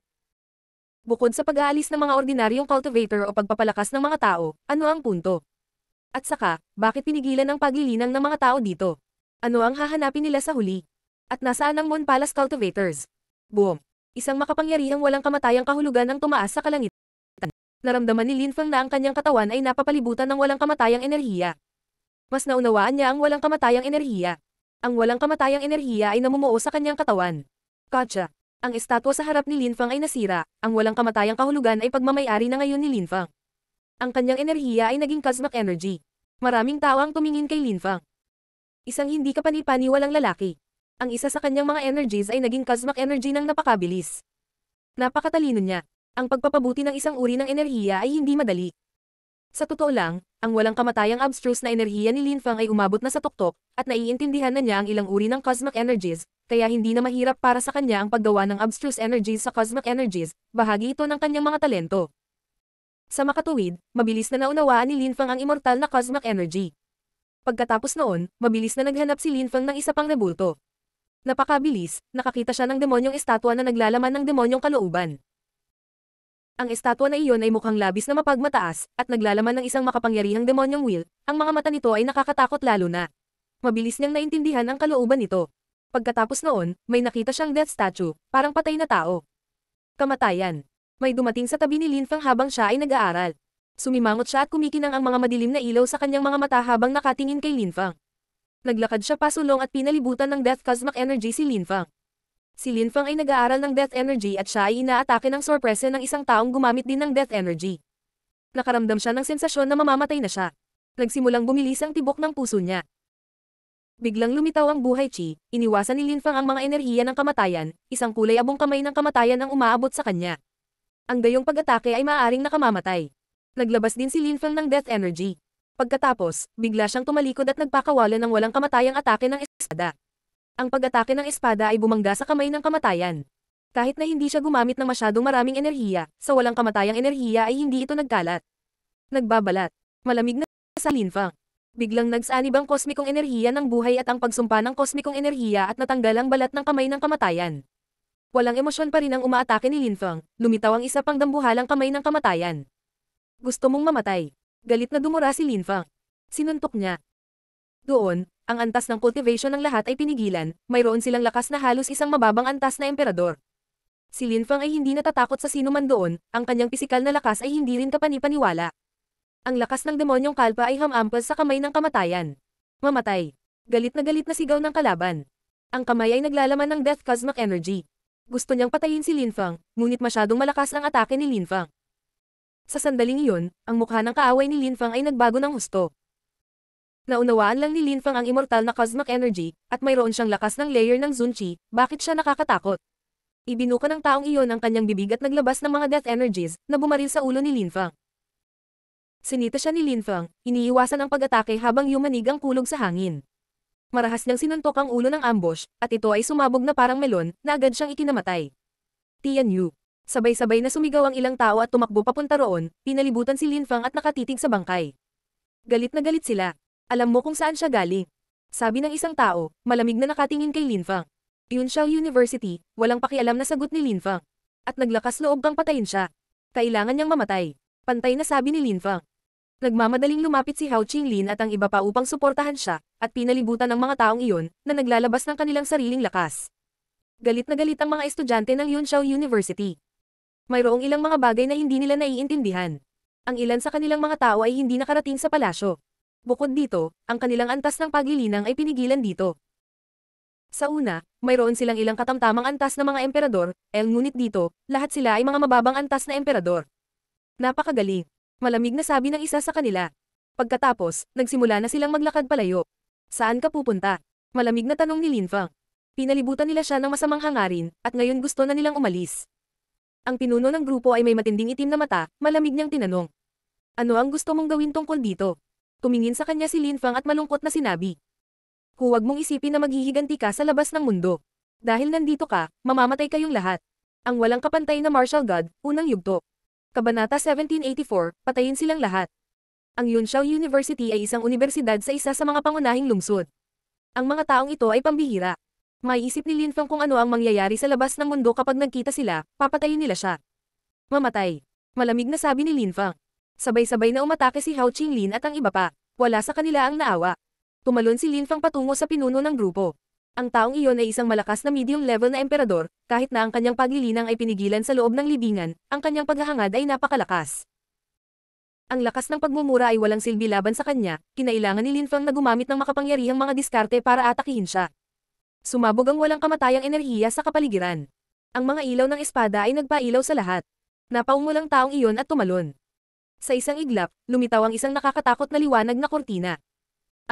Bukod sa pag-aalis ng mga ordinaryong cultivator o pagpapalakas ng mga tao, ano ang punto? At saka, bakit pinigilan ang paglilinang ng mga tao dito? Ano ang hahanapin nila sa huli? At nasaan ang Mon Palace Cultivators? Boom! Isang makapangyarihang walang kamatayang kahulugan ang tumaas sa kalangitan. Naramdaman ni Lin Linfang na ang kanyang katawan ay napapalibutan ng walang kamatayang enerhiya. Mas naunawaan niya ang walang kamatayang enerhiya. Ang walang kamatayang enerhiya ay namumuo sa kanyang katawan. Kacha! Ang estatwa sa harap ni Lin Linfang ay nasira, ang walang kamatayang kahulugan ay pagmamayari na ngayon ni Lin Linfang. Ang kanyang enerhiya ay naging cosmic energy. Maraming tao ang tumingin kay Lin Linfang. Isang hindi kapanipaniwalang lalaki. Ang isa sa kanyang mga energies ay naging cosmic energy ng napakabilis. Napakatalino niya. Ang pagpapabuti ng isang uri ng enerhiya ay hindi madali. Sa totoo lang, ang walang kamatayang abstruse na enerhiya ni Lin Fang ay umabot na sa tuktok, at naiintindihan na niya ang ilang uri ng cosmic energies, kaya hindi na mahirap para sa kanya ang paggawa ng abstruse energies sa cosmic energies, bahagi ito ng kanyang mga talento. Sa makatuwid, mabilis na naunawaan ni Lin Fang ang immortal na cosmic energy. Pagkatapos noon, mabilis na naghanap si Lin Feng ng isa pang rebulto. Napakabilis, nakakita siya ng demonyong estatwa na naglalaman ng demonyong kalooban. Ang estatwa na iyon ay mukhang labis na mapagmataas, at naglalaman ng isang makapangyarihang demonyong will, ang mga mata nito ay nakakatakot lalo na. Mabilis niyang naintindihan ang kalooban nito. Pagkatapos noon, may nakita siyang death statue, parang patay na tao. Kamatayan. May dumating sa tabi ni Lin Feng habang siya ay nag-aaral. Sumimangot siya at kumikinang ang mga madilim na ilaw sa kanyang mga mata habang nakatingin kay Lin Fang. Naglakad siya pasulong at pinalibutan ng Death Cosmic Energy si Lin Fang. Si Lin Fang ay nag-aaral ng Death Energy at siya ay inaatake ng sorpresa ng isang taong gumamit din ng Death Energy. Nakaramdam siya ng sensasyon na mamamatay na siya. Nagsimulang bumilis ang tibok ng puso niya. Biglang lumitaw ang buhay chi, iniwasan ni Linfang ang mga enerhiya ng kamatayan, isang kulay abong kamay ng kamatayan ang umaabot sa kanya. Ang gayong pag-atake ay maaaring nakamamatay. Naglabas din si Linfeng ng death energy. Pagkatapos, bigla siyang tumalikod at nagpakawala ng walang kamatayang atake ng espada. Ang pag-atake ng espada ay bumangga sa kamay ng kamatayan. Kahit na hindi siya gumamit ng masyadong maraming enerhiya, sa walang kamatayang enerhiya ay hindi ito nagkalat. Nagbabalat. Malamig na sa linfa. Biglang nagsanib ang kosmikong enerhiya ng buhay at ang pagsumpa ng kosmikong enerhiya at natanggal ang balat ng kamay ng kamatayan. Walang emosyon pa rin ang umaatake ni Linfang, lumitaw ang isa pang dambuhalang kamay ng kamatayan. Gusto mong mamatay. Galit na dumura si Linfa. Sinuntok niya. Doon, ang antas ng cultivation ng lahat ay pinigilan, mayroon silang lakas na halos isang mababang antas na emperador. Si Linfang ay hindi natatakot sa sino man doon, ang kanyang pisikal na lakas ay hindi rin kapanipaniwala. Ang lakas ng demonyong kalpa ay hamampas sa kamay ng kamatayan. Mamatay. Galit na galit na sigaw ng kalaban. Ang kamay ay naglalaman ng death cosmic energy. Gusto niyang patayin si Linfang, ngunit masyadong malakas ang atake ni Linfang. Sa sandaling iyon, ang mukha ng kaaway ni Lin Fang ay nagbago ng husto. Naunawaan lang ni Lin Fang ang immortal na cosmic energy, at mayroon siyang lakas ng layer ng Zunchi, bakit siya nakakatakot? Ibinuka ng taong iyon ang kanyang bibig at naglabas ng mga death energies na bumaril sa ulo ni Lin Fang. Sinita siya ni Lin Fang, iniiwasan ang pag-atake habang yumanig ang kulog sa hangin. Marahas niyang sinuntok ang ulo ng ambush, at ito ay sumabog na parang melon na agad siyang ikinamatay. Tian Yu Sabay-sabay na sumigaw ang ilang tao at tumakbo papunta roon, pinalibutan si Lin Fang at nakatitig sa bangkay. Galit na galit sila. Alam mo kung saan siya galing. Sabi ng isang tao, malamig na nakatingin kay Lin Fang. Yunshao University, walang pakialam na sagot ni Lin Fang. At naglakas loob kang patayin siya. Kailangan niyang mamatay. Pantay na sabi ni Lin Fang. Nagmamadaling lumapit si Hao Qinglin at ang iba pa upang suportahan siya, at pinalibutan ng mga taong iyon, na naglalabas ng kanilang sariling lakas. Galit na galit ang mga estudyante ng Yunshao University. Mayroong ilang mga bagay na hindi nila naiintindihan. Ang ilan sa kanilang mga tao ay hindi nakarating sa palasyo. Bukod dito, ang kanilang antas ng paglilinang ay pinigilan dito. Sa una, mayroon silang ilang katamtamang antas na mga emperador, el ngunit dito, lahat sila ay mga mababang antas na emperador. Napakagaling. Malamig na sabi ng isa sa kanila. Pagkatapos, nagsimula na silang maglakad palayo. Saan ka pupunta? Malamig na tanong ni Linfang. Pinalibutan nila siya ng masamang hangarin, at ngayon gusto na nilang umalis. Ang pinuno ng grupo ay may matinding itim na mata, malamig niyang tinanong. Ano ang gusto mong gawin tungkol dito? Tumingin sa kanya si Lin Fang at malungkot na sinabi. Huwag mong isipin na maghihiganti ka sa labas ng mundo. Dahil nandito ka, mamamatay kayong lahat. Ang walang kapantay na martial god, unang yugto. Kabanata 1784, patayin silang lahat. Ang Yunshao University ay isang universidad sa isa sa mga pangunahing lungsod. Ang mga taong ito ay pambihira. May isip ni Linfeng kung ano ang mangyayari sa labas ng mundo kapag nagkita sila, papatayin nila siya. Mamatay. Malamig na sabi ni Linfeng. Sabay-sabay na umatake si Hao Qinglin at ang iba pa. Wala sa kanila ang naawa. Tumalon si Linfang patungo sa pinuno ng grupo. Ang taong iyon ay isang malakas na medium-level na emperador, kahit na ang kanyang paglilinang ay pinigilan sa loob ng libingan, ang kanyang paghahangad ay napakalakas. Ang lakas ng pagmumura ay walang silbi laban sa kanya, kinailangan ni Linfang na gumamit ng makapangyarihang mga diskarte para atakihin siya. Sumabog ang walang kamatayang enerhiya sa kapaligiran. Ang mga ilaw ng espada ay nagpailaw sa lahat. Napaumulang taong iyon at tumalon. Sa isang iglap, lumitaw ang isang nakakatakot na liwanag na kurtina.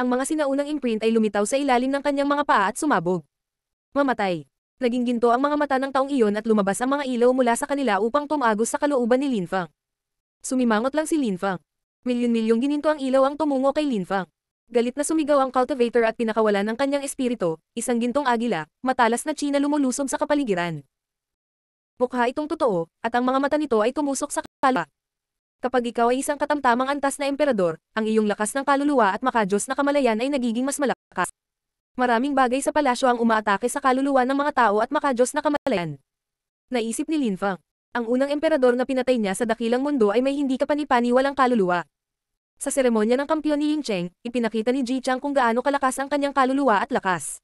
Ang mga sinaunang imprint ay lumitaw sa ilalim ng kanyang mga paa at sumabog. Mamatay. Naging ginto ang mga mata ng taong iyon at lumabas ang mga ilaw mula sa kanila upang tumagos sa kalooban ni Linfang. Sumimangot lang si Linfang. Milyon-milyong gininto ang ilaw ang tumungo kay Linfang. Galit na sumigaw ang cultivator at pinakawalan ng kanyang espirito, isang gintong agila, matalas na tsina lumulusob sa kapaligiran. Mukha itong totoo, at ang mga mata nito ay tumusok sa kala. Kapag ikaw ay isang katamtamang antas na emperador, ang iyong lakas ng kaluluwa at makajos na kamalayan ay nagiging mas malakas. Maraming bagay sa palasyo ang umaatake sa kaluluwa ng mga tao at makajos na kamalayan. Naisip ni Linfang, ang unang emperador na pinatay niya sa dakilang mundo ay may hindi kapanipaniwalang kaluluwa. Sa seremonya ng kampiyon ni Ying Cheng, ipinakita ni Ji Chang kung gaano kalakas ang kanyang kaluluwa at lakas.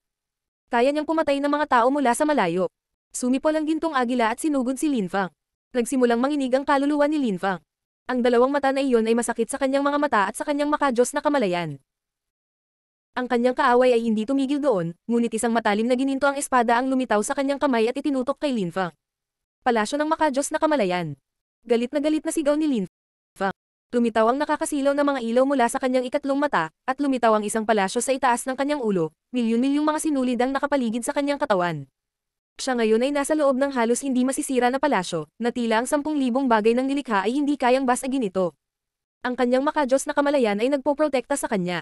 Kaya niyang pumatay ng mga tao mula sa malayo. Sumipol ang gintong agila at sinugod si Lin Fang. Nagsimulang manginig ang kaluluwa ni Lin Fang. Ang dalawang mata na iyon ay masakit sa kanyang mga mata at sa kanyang makadyos na kamalayan. Ang kanyang kaaway ay hindi tumigil doon, ngunit isang matalim na gininto ang espada ang lumitaw sa kanyang kamay at itinutok kay Lin Fang. Palasyo ng makadyos na kamalayan. Galit na galit na sigaw ni Lin Fang. Lumitaw ang nakakasilaw na mga ilaw mula sa kanyang ikatlong mata, at lumitaw ang isang palasyo sa itaas ng kanyang ulo, milyon-milyong mga sinulid ang nakapaligid sa kanyang katawan. Siya ngayon ay nasa loob ng halos hindi masisira na palasyo, na tila ang sampung libong bagay ng nilikha ay hindi kayang basagin ito. Ang kanyang makajos na kamalayan ay nagpoprotekta sa kanya.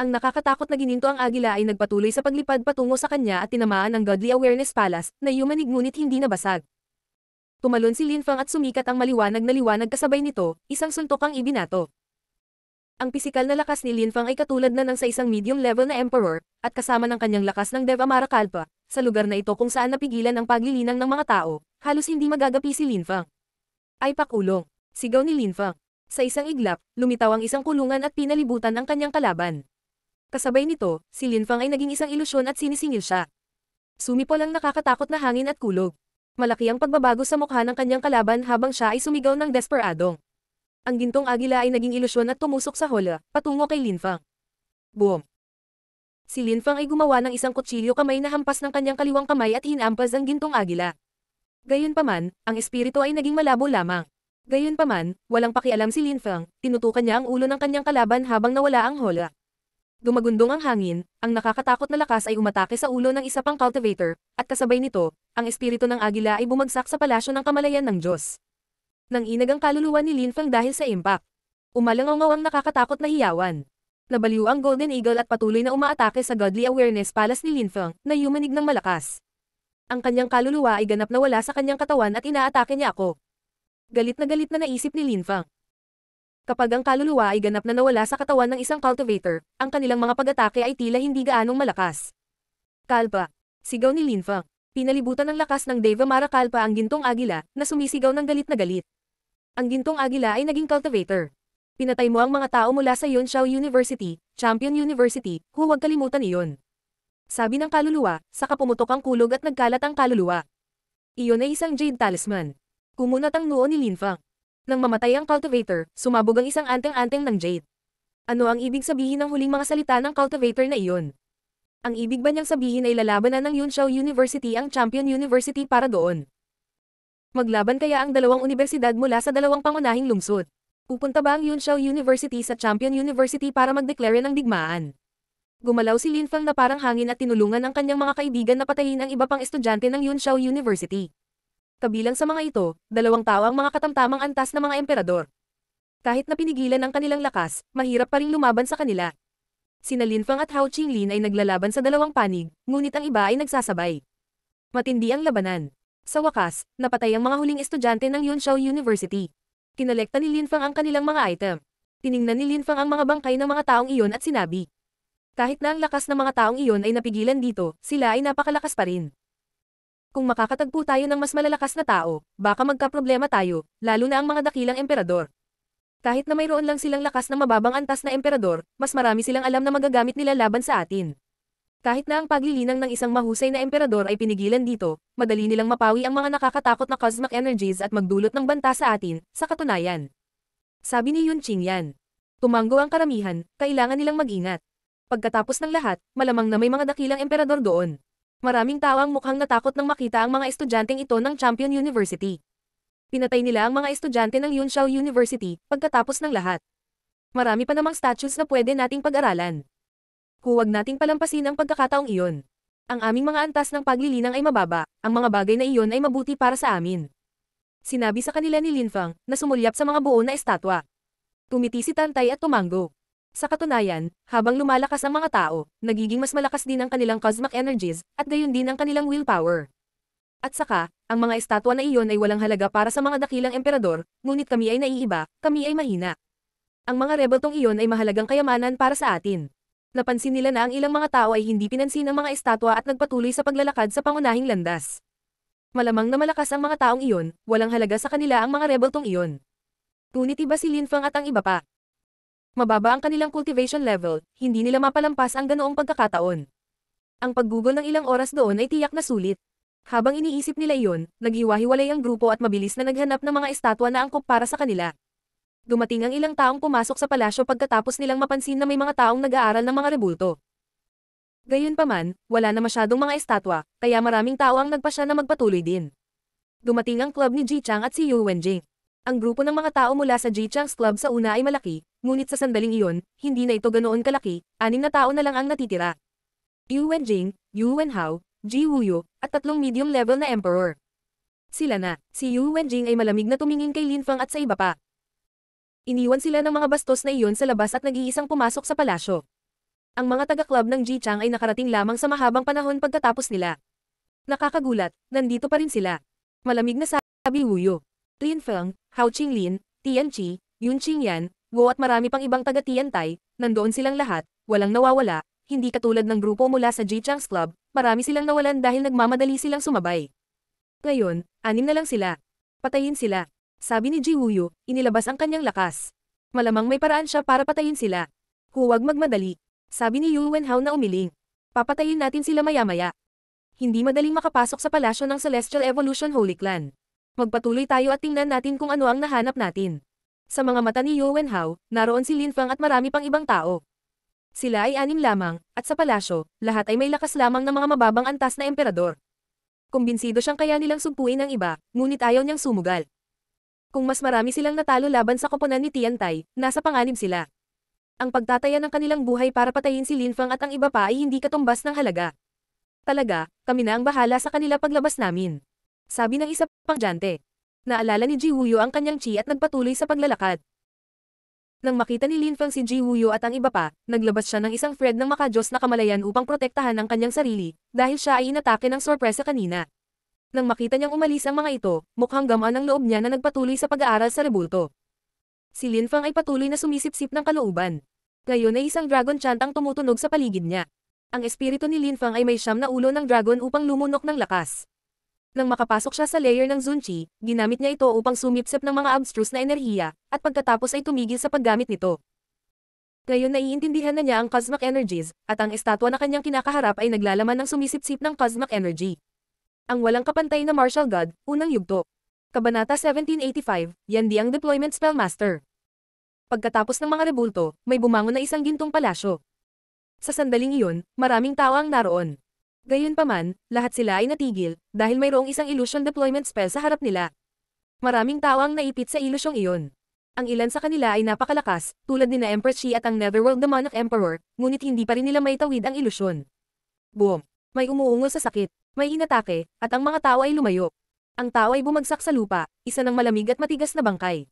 Ang nakakatakot na gininto ang agila ay nagpatuloy sa paglipad patungo sa kanya at tinamaan ang Godly Awareness Palace na yumanig ngunit hindi nabasag. Tumalon si Lin Fang at sumikat ang maliwanag na liwanag kasabay nito, isang suntok ang ibinato. Ang pisikal na lakas ni Lin Fang ay katulad na ng sa isang medium level na emperor, at kasama ng kanyang lakas ng Dev Amara Kalpa, sa lugar na ito kung saan napigilan ang paglilinang ng mga tao, halos hindi magagapi si Lin Fang. Ay pakulong, sigaw ni Lin Fang. Sa isang iglap, lumitaw ang isang kulungan at pinalibutan ang kanyang kalaban. Kasabay nito, si Lin Fang ay naging isang ilusyon at sinisingil siya. Sumipol lang nakakatakot na hangin at kulog. Malaki ang pagbabago sa mukha ng kanyang kalaban habang siya ay sumigaw ng desperadong. Ang gintong agila ay naging ilusyon at tumusok sa hula, patungo kay Linfang. Boom! Si Linfang ay gumawa ng isang kutsilyo kamay na hampas ng kanyang kaliwang kamay at hinampas ang gintong agila. Gayunpaman, ang espiritu ay naging malabo lamang. Gayunpaman, walang pakialam si Linfang, tinutukan niya ang ulo ng kanyang kalaban habang nawala ang hula. Dumagundong ang hangin, ang nakakatakot na lakas ay umatake sa ulo ng isa pang cultivator, at kasabay nito, ang espiritu ng agila ay bumagsak sa palasyo ng kamalayan ng Diyos. Nang inag ang kaluluwa ni Lin Feng dahil sa impact. Umalangaw ang nakakatakot na hiyawan. Nabaliw ang Golden Eagle at patuloy na umaatake sa Godly Awareness Palace ni Lin Feng, na yumanig ng malakas. Ang kanyang kaluluwa ay ganap na wala sa kanyang katawan at inaatake niya ako. Galit na galit na naisip ni Lin Feng. Kapag ang kaluluwa ay ganap na nawala sa katawan ng isang cultivator, ang kanilang mga pag-atake ay tila hindi gaanong malakas. Kalpa. Sigaw ni Linfa. Pinalibutan ng lakas ng Deva Mara Kalpa ang gintong agila, na sumisigaw ng galit na galit. Ang gintong agila ay naging cultivator. Pinatay mo ang mga tao mula sa Yunshao University, Champion University, huwag kalimutan iyon. Sabi ng kaluluwa, saka pumutok ang kulog at nagkalat ang kaluluwa. Iyon ay isang jade talisman. Kumunat ang noo ni Linfa. Nang mamatay ang cultivator, sumabog ang isang anteng-anteng ng jade. Ano ang ibig sabihin ng huling mga salita ng cultivator na iyon? Ang ibig ba niyang sabihin ay lalaban na ng Yunshao University ang Champion University para doon? Maglaban kaya ang dalawang universidad mula sa dalawang pangunahing lungsod? Pupunta ba ang Yunshao University sa Champion University para magdeklare ng digmaan? Gumalaw si Lin Feng na parang hangin at tinulungan ang kanyang mga kaibigan na patayin ang iba pang estudyante ng Yunshao University. Kabilang sa mga ito, dalawang tao ang mga katamtamang antas na mga emperador. Kahit na pinigilan ang kanilang lakas, mahirap pa rin lumaban sa kanila. Sina Linfang at Hao Qinglin ay naglalaban sa dalawang panig, ngunit ang iba ay nagsasabay. Matindi ang labanan. Sa wakas, napatay ang mga huling estudyante ng Yunshao University. Kinalekta ni Linfang ang kanilang mga item. Tiningnan ni Linfang ang mga bangkay ng mga taong iyon at sinabi. Kahit na ang lakas ng mga taong iyon ay napigilan dito, sila ay napakalakas pa rin. Kung makakatagpo tayo ng mas malalakas na tao, baka magkaproblema tayo, lalo na ang mga dakilang emperador. Kahit na mayroon lang silang lakas ng mababang antas na emperador, mas marami silang alam na magagamit nila laban sa atin. Kahit na ang paglilinang ng isang mahusay na emperador ay pinigilan dito, madali nilang mapawi ang mga nakakatakot na cosmic energies at magdulot ng banta sa atin, sa katunayan. Sabi ni Yun Qingyan. Tumanggo ang karamihan, kailangan nilang mag-ingat. Pagkatapos ng lahat, malamang na may mga dakilang emperador doon. Maraming tao ang mukhang natakot nang makita ang mga estudyanteng ito ng Champion University. Pinatay nila ang mga estudyante ng Yunshao University pagkatapos ng lahat. Marami pa namang statues na pwede nating pag-aralan. Huwag nating palampasin ang pagkakataong iyon. Ang aming mga antas ng paglilinang ay mababa, ang mga bagay na iyon ay mabuti para sa amin. Sinabi sa kanila ni Linfang na sumulyap sa mga buo na estatwa. Tumiti si Tantay at tumango. Sa katunayan, habang lumalakas ang mga tao, nagiging mas malakas din ang kanilang cosmic energies, at gayon din ang kanilang willpower. At saka, ang mga estatwa na iyon ay walang halaga para sa mga dakilang emperador, ngunit kami ay naiiba, kami ay mahina. Ang mga rebeltong iyon ay mahalagang kayamanan para sa atin. Napansin nila na ang ilang mga tao ay hindi pinansin ang mga estatwa at nagpatuloy sa paglalakad sa pangunahing landas. Malamang na malakas ang mga taong iyon, walang halaga sa kanila ang mga rebeltong iyon. Ngunit iba si Lin Fang at ang iba pa, mababa ang kanilang cultivation level, hindi nila mapalampas ang ganoong pagkakataon. Ang paggugol ng ilang oras doon ay tiyak na sulit. Habang iniisip nila iyon, naghiwa-hiwalay ang grupo at mabilis na naghanap ng mga estatwa na angkop para sa kanila. Dumating ang ilang taong pumasok sa palasyo pagkatapos nilang mapansin na may mga taong nag-aaral ng mga rebulto. Gayunpaman, wala na masyadong mga estatwa, kaya maraming tao ang nagpasya na magpatuloy din. Dumating ang club ni Ji Chang at si Yu Wenjing. Ang grupo ng mga tao mula sa J-Chang's Club sa una ay malaki, ngunit sa sandaling iyon, hindi na ito ganoon kalaki, anim na tao na lang ang natitira. Yu Wenjing, Yu Wenhao, Ji Wuyo, at tatlong medium-level na emperor. Sila na, si Yu Wenjing ay malamig na tumingin kay Lin Fang at sa iba pa. Iniwan sila ng mga bastos na iyon sa labas at nag-iisang pumasok sa palasyo. Ang mga taga-club ng Ji-Chang ay nakarating lamang sa mahabang panahon pagkatapos nila. Nakakagulat, nandito pa rin sila. Malamig na sabi Wuyo. Lin Feng, Hao Qinglin, Tian Qi, Yun Qingyan, Guo at marami pang ibang taga Tiantay, nandoon silang lahat, walang nawawala, hindi katulad ng grupo mula sa Jichang's Club, marami silang nawalan dahil nagmamadali silang sumabay. Ngayon, anim na lang sila. Patayin sila. Sabi ni Ji Wuyu, inilabas ang kanyang lakas. Malamang may paraan siya para patayin sila. Huwag magmadali. Sabi ni Yu Wenhao na umiling. Papatayin natin sila maya-maya. Hindi madaling makapasok sa palasyo ng Celestial Evolution Holy Clan. Magpatuloy tayo at tingnan natin kung ano ang nahanap natin. Sa mga mata ni Yuwen Hao, naroon si Lin Fang at marami pang ibang tao. Sila ay anim lamang, at sa palasyo, lahat ay may lakas lamang ng mga mababang antas na emperador. Kumbinsido siyang kaya nilang sugpuin ang iba, ngunit ayaw niyang sumugal. Kung mas marami silang natalo laban sa koponan ni Tiantay, nasa panganib sila. Ang pagtataya ng kanilang buhay para patayin si Lin Fang at ang iba pa ay hindi katumbas ng halaga. Talaga, kami na ang bahala sa kanila paglabas namin. Sabi ng isa pang dyante. Naalala ni Ji Huyo ang kanyang chi at nagpatuloy sa paglalakad. Nang makita ni Lin Feng si Ji Huyo at ang iba pa, naglabas siya ng isang Fred ng makajos na kamalayan upang protektahan ang kanyang sarili, dahil siya ay inatake ng sorpresa kanina. Nang makita niyang umalis ang mga ito, mukhang gamaan ang loob niya na nagpatuloy sa pag-aaral sa rebulto. Si Lin Feng ay patuloy na sumisip-sip ng kalooban. Ngayon ay isang dragon chant ang tumutunog sa paligid niya. Ang espiritu ni Lin Feng ay may siyam na ulo ng dragon upang lumunok ng lakas. Nang makapasok siya sa layer ng Zunchi, ginamit niya ito upang sumipsip ng mga abstruse na enerhiya, at pagkatapos ay tumigil sa paggamit nito. Ngayon naiintindihan na niya ang cosmic energies, at ang estatwa na kanyang kinakaharap ay naglalaman ng sumisipsip ng cosmic energy. Ang walang kapantay na martial god, unang yugto. Kabanata 1785, yan di ang deployment spellmaster. Pagkatapos ng mga rebulto, may bumangon na isang gintong palasyo. Sa sandaling iyon, maraming tao ang naroon. Gayunpaman, lahat sila ay natigil, dahil mayroong isang illusion deployment spell sa harap nila. Maraming tao ang naipit sa ilusyong iyon. Ang ilan sa kanila ay napakalakas, tulad ni na Empress Shi at ang Netherworld Demonic Emperor, ngunit hindi pa rin nila maitawid ang ilusyon. Boom! May umuungol sa sakit, may inatake, at ang mga tao ay lumayo. Ang tao ay bumagsak sa lupa, isa ng malamig at matigas na bangkay.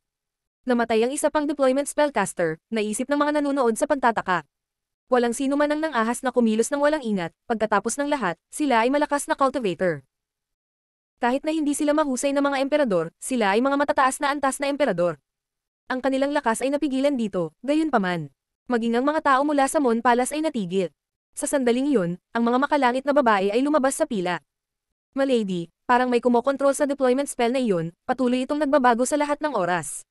Namatay ang isa pang deployment spellcaster, naisip ng mga nanonood sa pagtataka. Walang sino man ang nang ahas na kumilos ng walang ingat, pagkatapos ng lahat, sila ay malakas na cultivator. Kahit na hindi sila mahusay na mga emperador, sila ay mga matataas na antas na emperador. Ang kanilang lakas ay napigilan dito, gayunpaman. Maging ang mga tao mula sa Mon Palace ay natigil. Sa sandaling yun, ang mga makalangit na babae ay lumabas sa pila. Malady, parang may kumokontrol sa deployment spell na iyon, patuloy itong nagbabago sa lahat ng oras.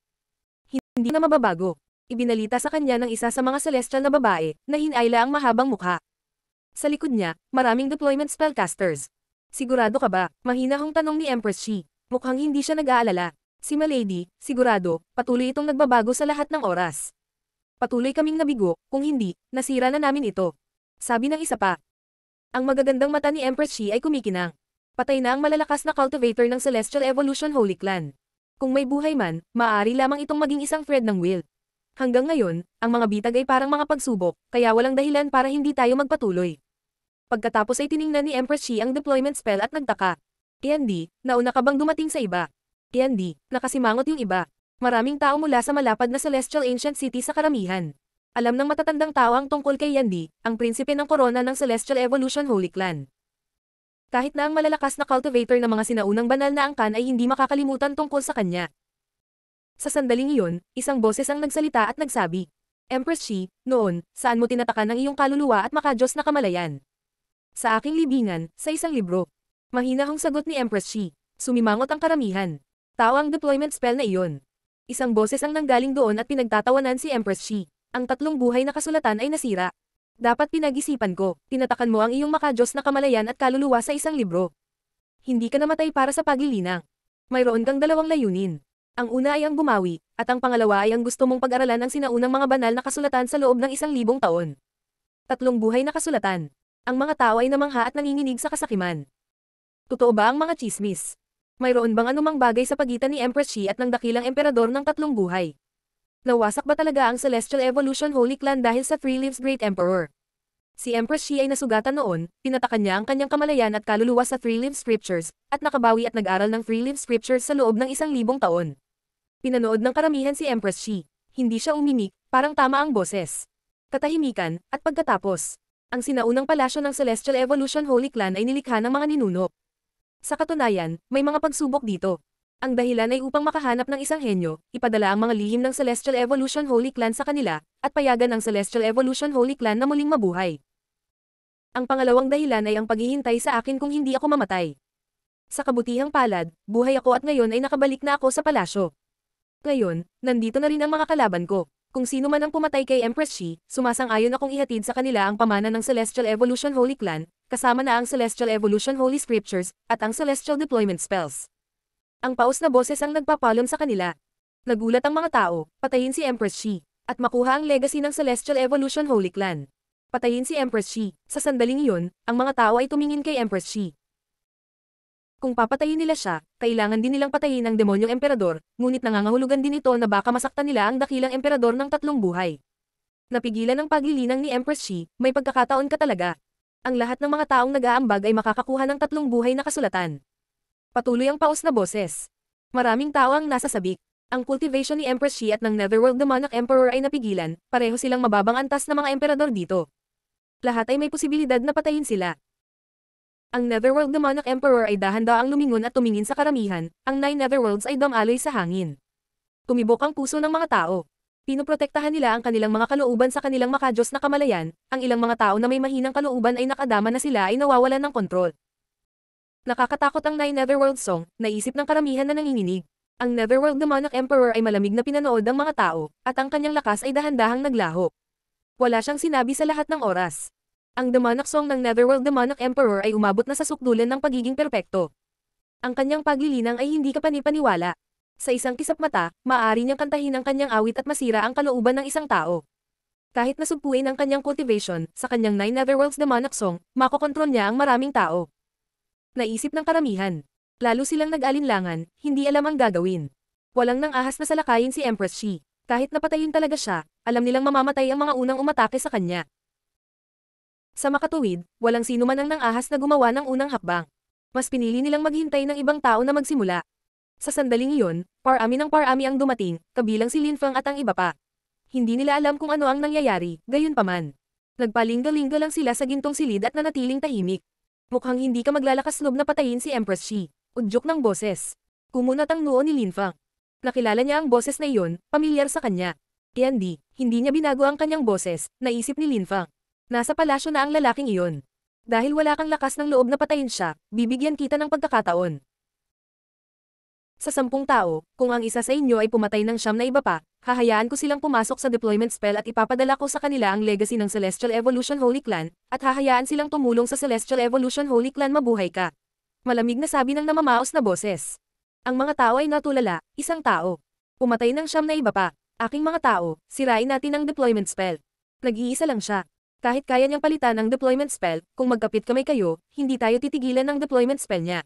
Hindi na mababago ibinalita sa kanya ng isa sa mga celestial na babae, na hinayla ang mahabang mukha. Sa likod niya, maraming deployment spellcasters. Sigurado ka ba, mahina hong tanong ni Empress Shi. Mukhang hindi siya nag-aalala. Si Malady, sigurado, patuloy itong nagbabago sa lahat ng oras. Patuloy kaming nabigo, kung hindi, nasira na namin ito. Sabi ng isa pa. Ang magagandang mata ni Empress Shi ay kumikinang. Patay na ang malalakas na cultivator ng Celestial Evolution Holy Clan. Kung may buhay man, maaari lamang itong maging isang thread ng will. Hanggang ngayon, ang mga bitag ay parang mga pagsubok, kaya walang dahilan para hindi tayo magpatuloy. Pagkatapos ay tiningnan ni Empress Xi ang deployment spell at nagtaka. Tiandi, nauna ka bang dumating sa iba? Tiandi, nakasimangot yung iba. Maraming tao mula sa malapad na Celestial Ancient City sa karamihan. Alam ng matatandang tao ang tungkol kay Yandi, ang prinsipe ng korona ng Celestial Evolution Holy Clan. Kahit na ang malalakas na cultivator ng mga sinaunang banal na angkan ay hindi makakalimutan tungkol sa kanya. Sa sandaling iyon, isang boses ang nagsalita at nagsabi, Empress Xi, noon, saan mo tinatakan ang iyong kaluluwa at makadyos na kamalayan? Sa aking libingan, sa isang libro. Mahina hong sagot ni Empress Xi. Sumimangot ang karamihan. Tao ang deployment spell na iyon. Isang boses ang nanggaling doon at pinagtatawanan si Empress Xi. Ang tatlong buhay na kasulatan ay nasira. Dapat pinag-isipan ko, tinatakan mo ang iyong makadyos na kamalayan at kaluluwa sa isang libro. Hindi ka namatay para sa paglilinang. Mayroon kang dalawang layunin. Ang una ay ang gumawi, at ang pangalawa ay ang gusto mong pag-aralan ang sinaunang mga banal na kasulatan sa loob ng isang libong taon. Tatlong buhay na kasulatan. Ang mga tao ay namangha at nanginginig sa kasakiman. Totoo ba ang mga chismis? Mayroon bang anumang bagay sa pagitan ni Empress Xi at ng dakilang emperador ng tatlong buhay? Nawasak ba talaga ang Celestial Evolution Holy Clan dahil sa Three Leaves Great Emperor? Si Empress Xi ay nasugatan noon, pinatakan niya ang kanyang kamalayan at kaluluwa sa Three Live Scriptures, at nakabawi at nag-aral ng Three Live Scriptures sa loob ng isang libong taon. Pinanood ng karamihan si Empress Xi. Hindi siya umimik, parang tama ang boses. Katahimikan, at pagkatapos. Ang sinaunang palasyo ng Celestial Evolution Holy Clan ay nilikha ng mga ninuno. Sa katunayan, may mga pagsubok dito. Ang dahilan ay upang makahanap ng isang henyo, ipadala ang mga lihim ng Celestial Evolution Holy Clan sa kanila, at payagan ang Celestial Evolution Holy Clan na muling mabuhay. Ang pangalawang dahilan ay ang paghihintay sa akin kung hindi ako mamatay. Sa kabutihang palad, buhay ako at ngayon ay nakabalik na ako sa palasyo. Ngayon, nandito na rin ang mga kalaban ko. Kung sino man ang pumatay kay Empress Xi, sumasang-ayon akong ihatid sa kanila ang pamana ng Celestial Evolution Holy Clan, kasama na ang Celestial Evolution Holy Scriptures, at ang Celestial Deployment Spells. Ang paos na boses ang nagpapalom sa kanila. Nagulat ang mga tao, patayin si Empress Xi, at makuha ang legacy ng Celestial Evolution Holy Clan patayin si Empress Shi. Sa sandaling iyon, ang mga tao ay tumingin kay Empress Shi. Kung papatayin nila siya, kailangan din nilang patayin ang demonyong emperador, ngunit nangangahulugan din ito na baka masaktan nila ang dakilang emperador ng tatlong buhay. Napigilan ang paglilinang ni Empress Shi, may pagkakataon ka talaga. Ang lahat ng mga taong nag-aambag ay makakakuha ng tatlong buhay na kasulatan. Patuloy ang paos na boses. Maraming tao ang nasa sabik. Ang cultivation ni Empress Shi at ng Netherworld Demonic Emperor ay napigilan, pareho silang mababang antas na mga emperador dito lahat ay may posibilidad na patayin sila. Ang Netherworld naman ng Emperor ay dahan ang lumingon at tumingin sa karamihan, ang Nine Netherworlds ay damaloy sa hangin. Kumibok ang puso ng mga tao. Pinoprotektahan nila ang kanilang mga kalooban sa kanilang makajos na kamalayan, ang ilang mga tao na may mahinang kalooban ay nakadama na sila ay nawawalan ng kontrol. Nakakatakot ang Nine Netherworld song, naisip ng karamihan na nanginginig. Ang Netherworld naman ng Emperor ay malamig na pinanood ang mga tao, at ang kanyang lakas ay dahan-dahang naglaho. Wala siyang sinabi sa lahat ng oras. Ang Damanak Song ng Netherworld Damanak Emperor ay umabot na sa sukdulan ng pagiging perpekto. Ang kanyang paglilinang ay hindi kapanipaniwala. Sa isang kisap mata, maaari niyang kantahin ang kanyang awit at masira ang kalooban ng isang tao. Kahit nasugpuin ang kanyang cultivation, sa kanyang Nine Netherworlds Damanak Song, makokontrol niya ang maraming tao. Naisip ng karamihan. Lalo silang nag-alinlangan, hindi alam ang gagawin. Walang nang ahas na salakayin si Empress Shi. Kahit napatayin talaga siya, alam nilang mamamatay ang mga unang umatake sa kanya. Sa makatuwid, walang sino man ang nangahas na gumawa ng unang hakbang. Mas pinili nilang maghintay ng ibang tao na magsimula. Sa sandaling iyon, parami ng parami ang dumating, kabilang si Linfang at ang iba pa. Hindi nila alam kung ano ang nangyayari, gayon paman. Nagpalinga-linga lang sila sa gintong silid at nanatiling tahimik. Mukhang hindi ka maglalakas lob na patayin si Empress Shi. Udyok ng boses. Kumunat ang noo ni Linfang. Nakilala niya ang boses na iyon, pamilyar sa kanya. Candy, hindi niya binago ang kanyang boses, naisip ni Linfang. Nasa palasyo na ang lalaking iyon. Dahil wala kang lakas ng loob na patayin siya, bibigyan kita ng pagkakataon. Sa sampung tao, kung ang isa sa inyo ay pumatay ng siyam na iba pa, hahayaan ko silang pumasok sa deployment spell at ipapadala ko sa kanila ang legacy ng Celestial Evolution Holy Clan, at hahayaan silang tumulong sa Celestial Evolution Holy Clan mabuhay ka. Malamig na sabi ng namamaos na boses. Ang mga tao ay natulala, isang tao. Pumatay ng siyam na iba pa. Aking mga tao, sirain natin ang deployment spell. Nag-iisa lang siya. Kahit kaya niyang palitan ang deployment spell, kung magkapit kamay kayo, hindi tayo titigilan ng deployment spell niya.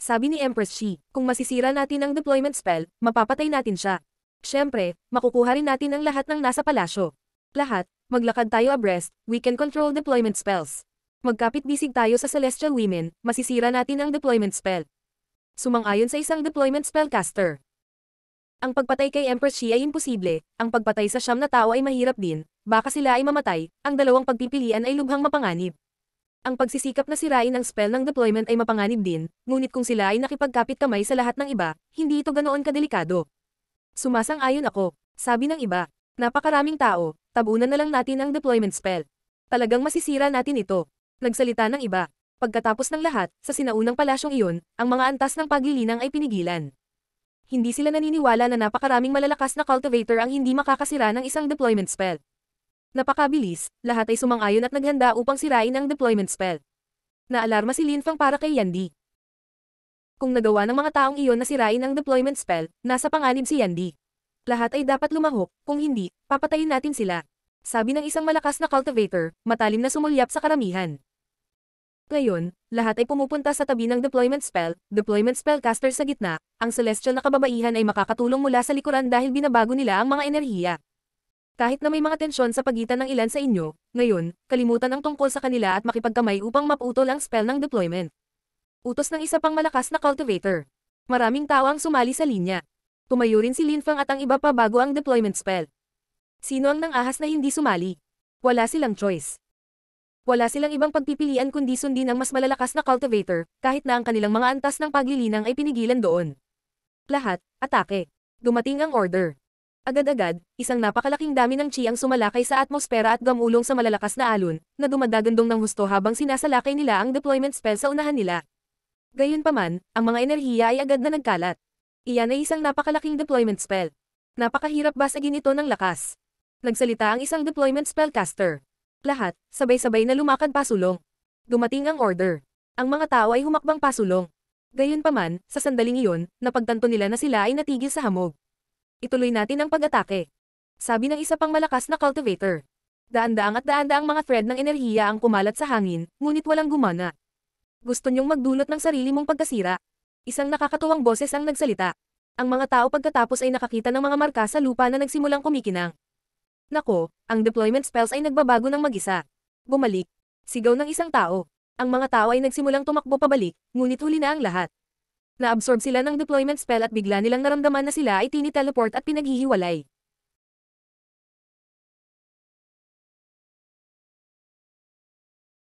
Sabi ni Empress Xi, kung masisira natin ang deployment spell, mapapatay natin siya. Siyempre, makukuha rin natin ang lahat ng nasa palasyo. Lahat, maglakad tayo abreast, we can control deployment spells. Magkapit bisig tayo sa Celestial Women, masisira natin ang deployment spell sumang-ayon sa isang deployment spellcaster. Ang pagpatay kay Empress Shi ay imposible, ang pagpatay sa siyam na tao ay mahirap din, baka sila ay mamatay, ang dalawang pagpipilian ay lubhang mapanganib. Ang pagsisikap na sirain ang spell ng deployment ay mapanganib din, ngunit kung sila ay nakipagkapit kamay sa lahat ng iba, hindi ito ganoon kadelikado. Sumasang-ayon ako, sabi ng iba, napakaraming tao, tabunan na lang natin ang deployment spell. Talagang masisira natin ito. Nagsalita ng iba, Pagkatapos ng lahat, sa sinaunang palasyong iyon, ang mga antas ng paglilinang ay pinigilan. Hindi sila naniniwala na napakaraming malalakas na cultivator ang hindi makakasira ng isang deployment spell. Napakabilis, lahat ay sumang-ayon at naghanda upang sirain ang deployment spell. Naalarma si Lin Fang para kay Yandi. Kung nagawa ng mga taong iyon na sirain ang deployment spell, nasa panganib si Yandi. Lahat ay dapat lumahok, kung hindi, papatayin natin sila. Sabi ng isang malakas na cultivator, matalim na sumulyap sa karamihan. Ngayon, lahat ay pumupunta sa tabi ng deployment spell, deployment spellcaster sa gitna, ang celestial na kababaihan ay makakatulong mula sa likuran dahil binabago nila ang mga enerhiya. Kahit na may mga tensyon sa pagitan ng ilan sa inyo, ngayon, kalimutan ang tungkol sa kanila at makipagkamay upang maputol ang spell ng deployment. Utos ng isa pang malakas na cultivator. Maraming tao ang sumali sa linya. Tumayo rin si Linfang at ang iba pa bago ang deployment spell. Sino ang nang ahas na hindi sumali? Wala silang choice wala silang ibang pagpipilian kundi sundin ang mas malalakas na cultivator, kahit na ang kanilang mga antas ng paglilinang ay pinigilan doon. Lahat, atake. Dumating ang order. Agad-agad, isang napakalaking dami ng chi ang sumalakay sa atmosfera at gamulong sa malalakas na alon, na dumadagandong ng husto habang sinasalakay nila ang deployment spell sa unahan nila. Gayunpaman, ang mga enerhiya ay agad na nagkalat. Iyan ay isang napakalaking deployment spell. Napakahirap basagin ito ng lakas. Nagsalita ang isang deployment spellcaster. Lahat, sabay-sabay na lumakan pasulong. Dumating ang order. Ang mga tao ay humakbang pasulong. Gayunpaman, sa sandaling iyon, napagtanto nila na sila ay natigil sa hamog. Ituloy natin ang pag-atake. Sabi ng isa pang malakas na cultivator. Daan-daang at daan-daang mga thread ng enerhiya ang kumalat sa hangin, ngunit walang gumana. Gusto niyong magdulot ng sarili mong pagkasira. Isang nakakatuwang boses ang nagsalita. Ang mga tao pagkatapos ay nakakita ng mga marka sa lupa na nagsimulang kumikinang. Nako, ang deployment spells ay nagbabago ng mag-isa. Bumalik. Sigaw ng isang tao. Ang mga tao ay nagsimulang tumakbo pabalik, ngunit huli na ang lahat. Naabsorb sila ng deployment spell at bigla nilang naramdaman na sila ay tiniteleport at pinaghihiwalay.